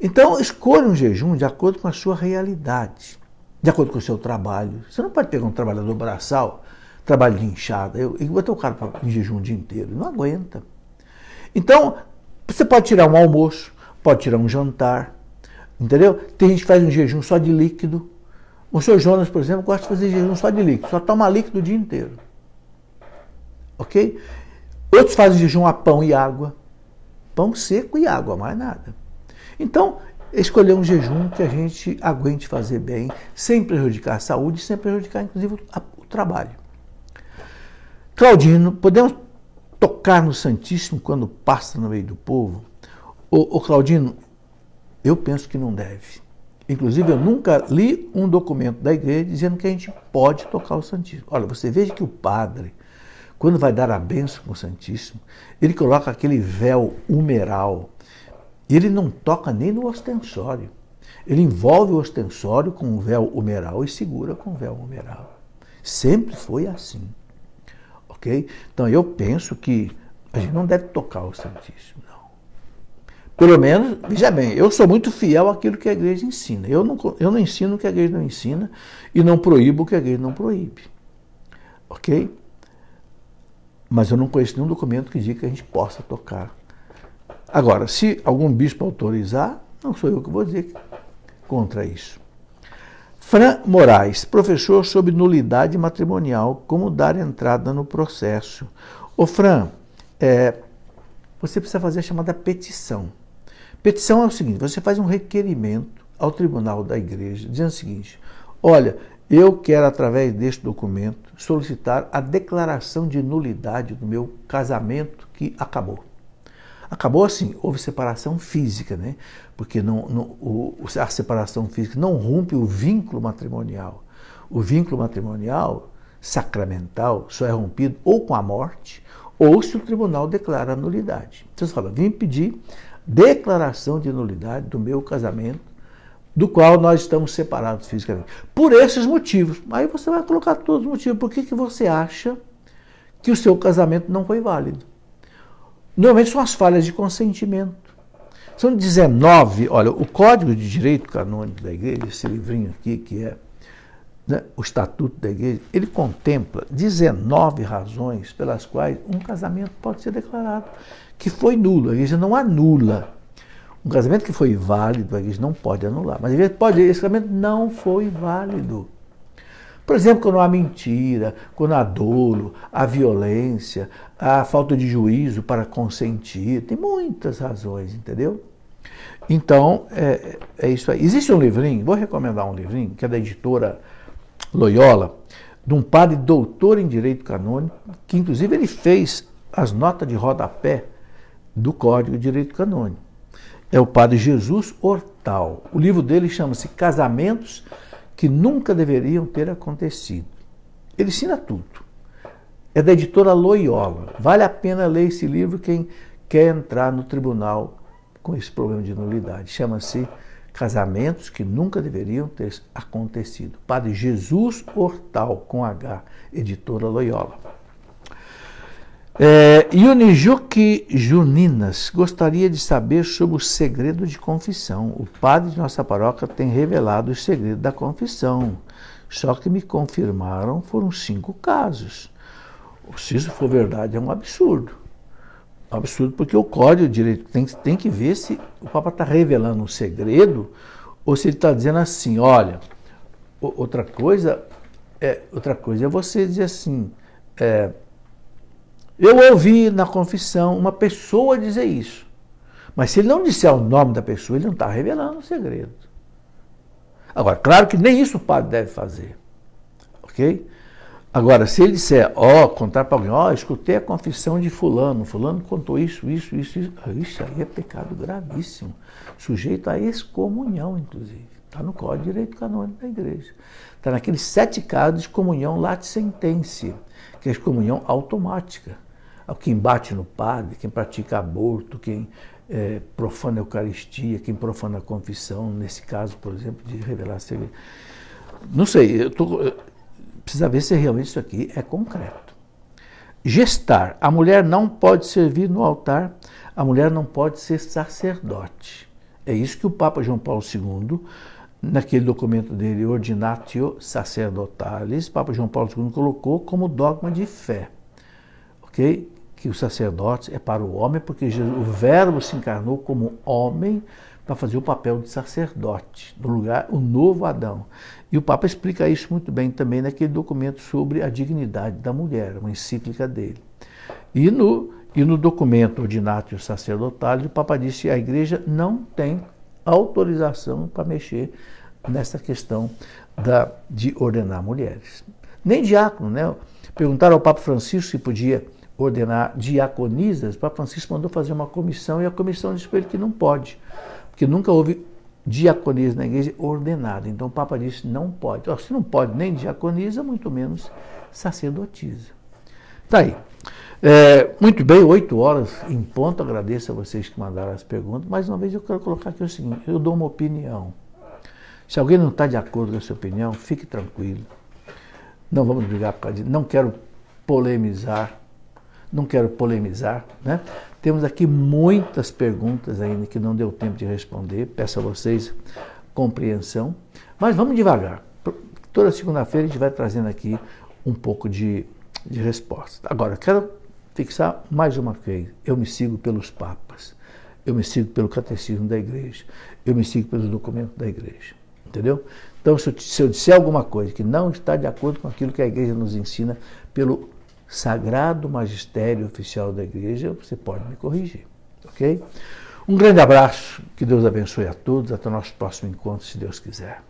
Então, escolha um jejum de acordo com a sua realidade, de acordo com o seu trabalho. Você não pode pegar um trabalhador braçal, trabalho de inchada, e botar o cara em jejum o dia inteiro. Não aguenta. Então, você pode tirar um almoço, pode tirar um jantar, entendeu? Tem gente que faz um jejum só de líquido. O senhor Jonas, por exemplo, gosta de fazer jejum só de líquido, só toma líquido o dia inteiro ok? Outros fazem jejum a pão e água. Pão seco e água, mais nada. Então, escolher um jejum que a gente aguente fazer bem, sem prejudicar a saúde, sem prejudicar, inclusive, o trabalho. Claudino, podemos tocar no Santíssimo quando passa no meio do povo? Ô, Claudino, eu penso que não deve. Inclusive, eu nunca li um documento da igreja dizendo que a gente pode tocar o Santíssimo. Olha, você veja que o padre quando vai dar a bênção o Santíssimo, ele coloca aquele véu humeral. E ele não toca nem no ostensório. Ele envolve o ostensório com o véu humeral e segura com o véu humeral. Sempre foi assim. Ok? Então eu penso que a gente não deve tocar o Santíssimo, não. Pelo menos, veja bem, eu sou muito fiel àquilo que a igreja ensina. Eu não, eu não ensino o que a igreja não ensina e não proíbo o que a igreja não proíbe. Ok? mas eu não conheço nenhum documento que diga que a gente possa tocar. Agora, se algum bispo autorizar, não sou eu que vou dizer contra isso. Fran Moraes, professor sobre nulidade matrimonial, como dar entrada no processo. Ô Fran, é, você precisa fazer a chamada petição. Petição é o seguinte: você faz um requerimento ao tribunal da igreja dizendo o seguinte: olha, eu quero, através deste documento, solicitar a declaração de nulidade do meu casamento que acabou. Acabou assim, houve separação física, né? Porque não, não, o, a separação física não rompe o vínculo matrimonial. O vínculo matrimonial sacramental só é rompido ou com a morte ou se o tribunal declara a nulidade. Então você fala, vim pedir declaração de nulidade do meu casamento do qual nós estamos separados fisicamente. Por esses motivos. Aí você vai colocar todos os motivos. Por que, que você acha que o seu casamento não foi válido? Normalmente são as falhas de consentimento. São 19, olha, o Código de Direito Canônico da Igreja, esse livrinho aqui que é né, o Estatuto da Igreja, ele contempla 19 razões pelas quais um casamento pode ser declarado que foi nulo. A igreja não anula um casamento que foi válido, a igreja não pode anular. Mas a igreja pode esse casamento não foi válido. Por exemplo, quando há mentira, quando há dolo, há violência, há falta de juízo para consentir, tem muitas razões, entendeu? Então, é, é isso aí. Existe um livrinho, vou recomendar um livrinho, que é da editora Loyola, de um padre doutor em direito canônico, que inclusive ele fez as notas de rodapé do Código de Direito Canônico é o padre Jesus Hortal. O livro dele chama-se Casamentos que Nunca Deveriam Ter Acontecido. Ele ensina tudo. É da editora Loyola. Vale a pena ler esse livro quem quer entrar no tribunal com esse problema de nulidade. Chama-se Casamentos que Nunca Deveriam Ter Acontecido. Padre Jesus Hortal, com H, editora Loyola. É, Yunijuki Juninas gostaria de saber sobre o segredo de confissão. O padre de nossa paróquia tem revelado o segredo da confissão. Só que me confirmaram foram cinco casos. Se isso for verdade, é um absurdo. Um absurdo porque o código de direito tem, tem que ver se o Papa está revelando um segredo ou se ele está dizendo assim, olha, outra coisa é outra coisa é você dizer assim. É, eu ouvi na confissão uma pessoa dizer isso. Mas se ele não disser o nome da pessoa, ele não está revelando o segredo. Agora, claro que nem isso o padre deve fazer. Ok? Agora, se ele disser, ó, oh, contar para alguém, ó, oh, escutei a confissão de fulano, fulano contou isso, isso, isso, isso, ah, isso aí é pecado gravíssimo, sujeito à excomunhão, inclusive. Está no Código de Direito Canônico da Igreja. Está naqueles sete casos de comunhão late sentença, que é excomunhão automática. É quem bate no padre, quem pratica aborto, quem é, profana a Eucaristia, quem profana a confissão, nesse caso, por exemplo, de revelar segredo. Não sei, eu tô, precisa ver se realmente isso aqui é concreto. Gestar. A mulher não pode servir no altar, a mulher não pode ser sacerdote. É isso que o Papa João Paulo II naquele documento dele, Ordinatio Sacerdotalis, Papa João Paulo II colocou como dogma de fé. Ok? que o sacerdote é para o homem, porque Jesus, o Verbo se encarnou como homem para fazer o papel de sacerdote, no lugar o novo Adão. E o Papa explica isso muito bem também naquele documento sobre a dignidade da mulher, uma encíclica dele. E no, e no documento Ordinatio Sacerdotalis, o Papa disse que a Igreja não tem autorização para mexer nessa questão da, de ordenar mulheres. Nem diácono, né? Perguntaram ao Papa Francisco se podia ordenar diaconisas, o Papa Francisco mandou fazer uma comissão e a comissão disse para ele que não pode, porque nunca houve diaconisa na igreja ordenada. Então o Papa disse não pode. Se não pode nem diaconisa, muito menos sacerdotisa. Tá aí. É, muito bem, oito horas em ponto. Agradeço a vocês que mandaram as perguntas. Mais uma vez eu quero colocar aqui o seguinte: eu dou uma opinião. Se alguém não está de acordo com essa opinião, fique tranquilo. Não vamos brigar por causa disso. Não quero polemizar não quero polemizar, né? Temos aqui muitas perguntas ainda que não deu tempo de responder. Peço a vocês compreensão, mas vamos devagar. Toda segunda-feira a gente vai trazendo aqui um pouco de, de resposta. Agora, quero fixar mais uma coisa: eu me sigo pelos papas, eu me sigo pelo catecismo da igreja, eu me sigo pelos documentos da igreja. Entendeu? Então, se eu, se eu disser alguma coisa que não está de acordo com aquilo que a igreja nos ensina pelo sagrado magistério oficial da igreja, você pode me corrigir, ok? Um grande abraço, que Deus abençoe a todos, até o nosso próximo encontro, se Deus quiser.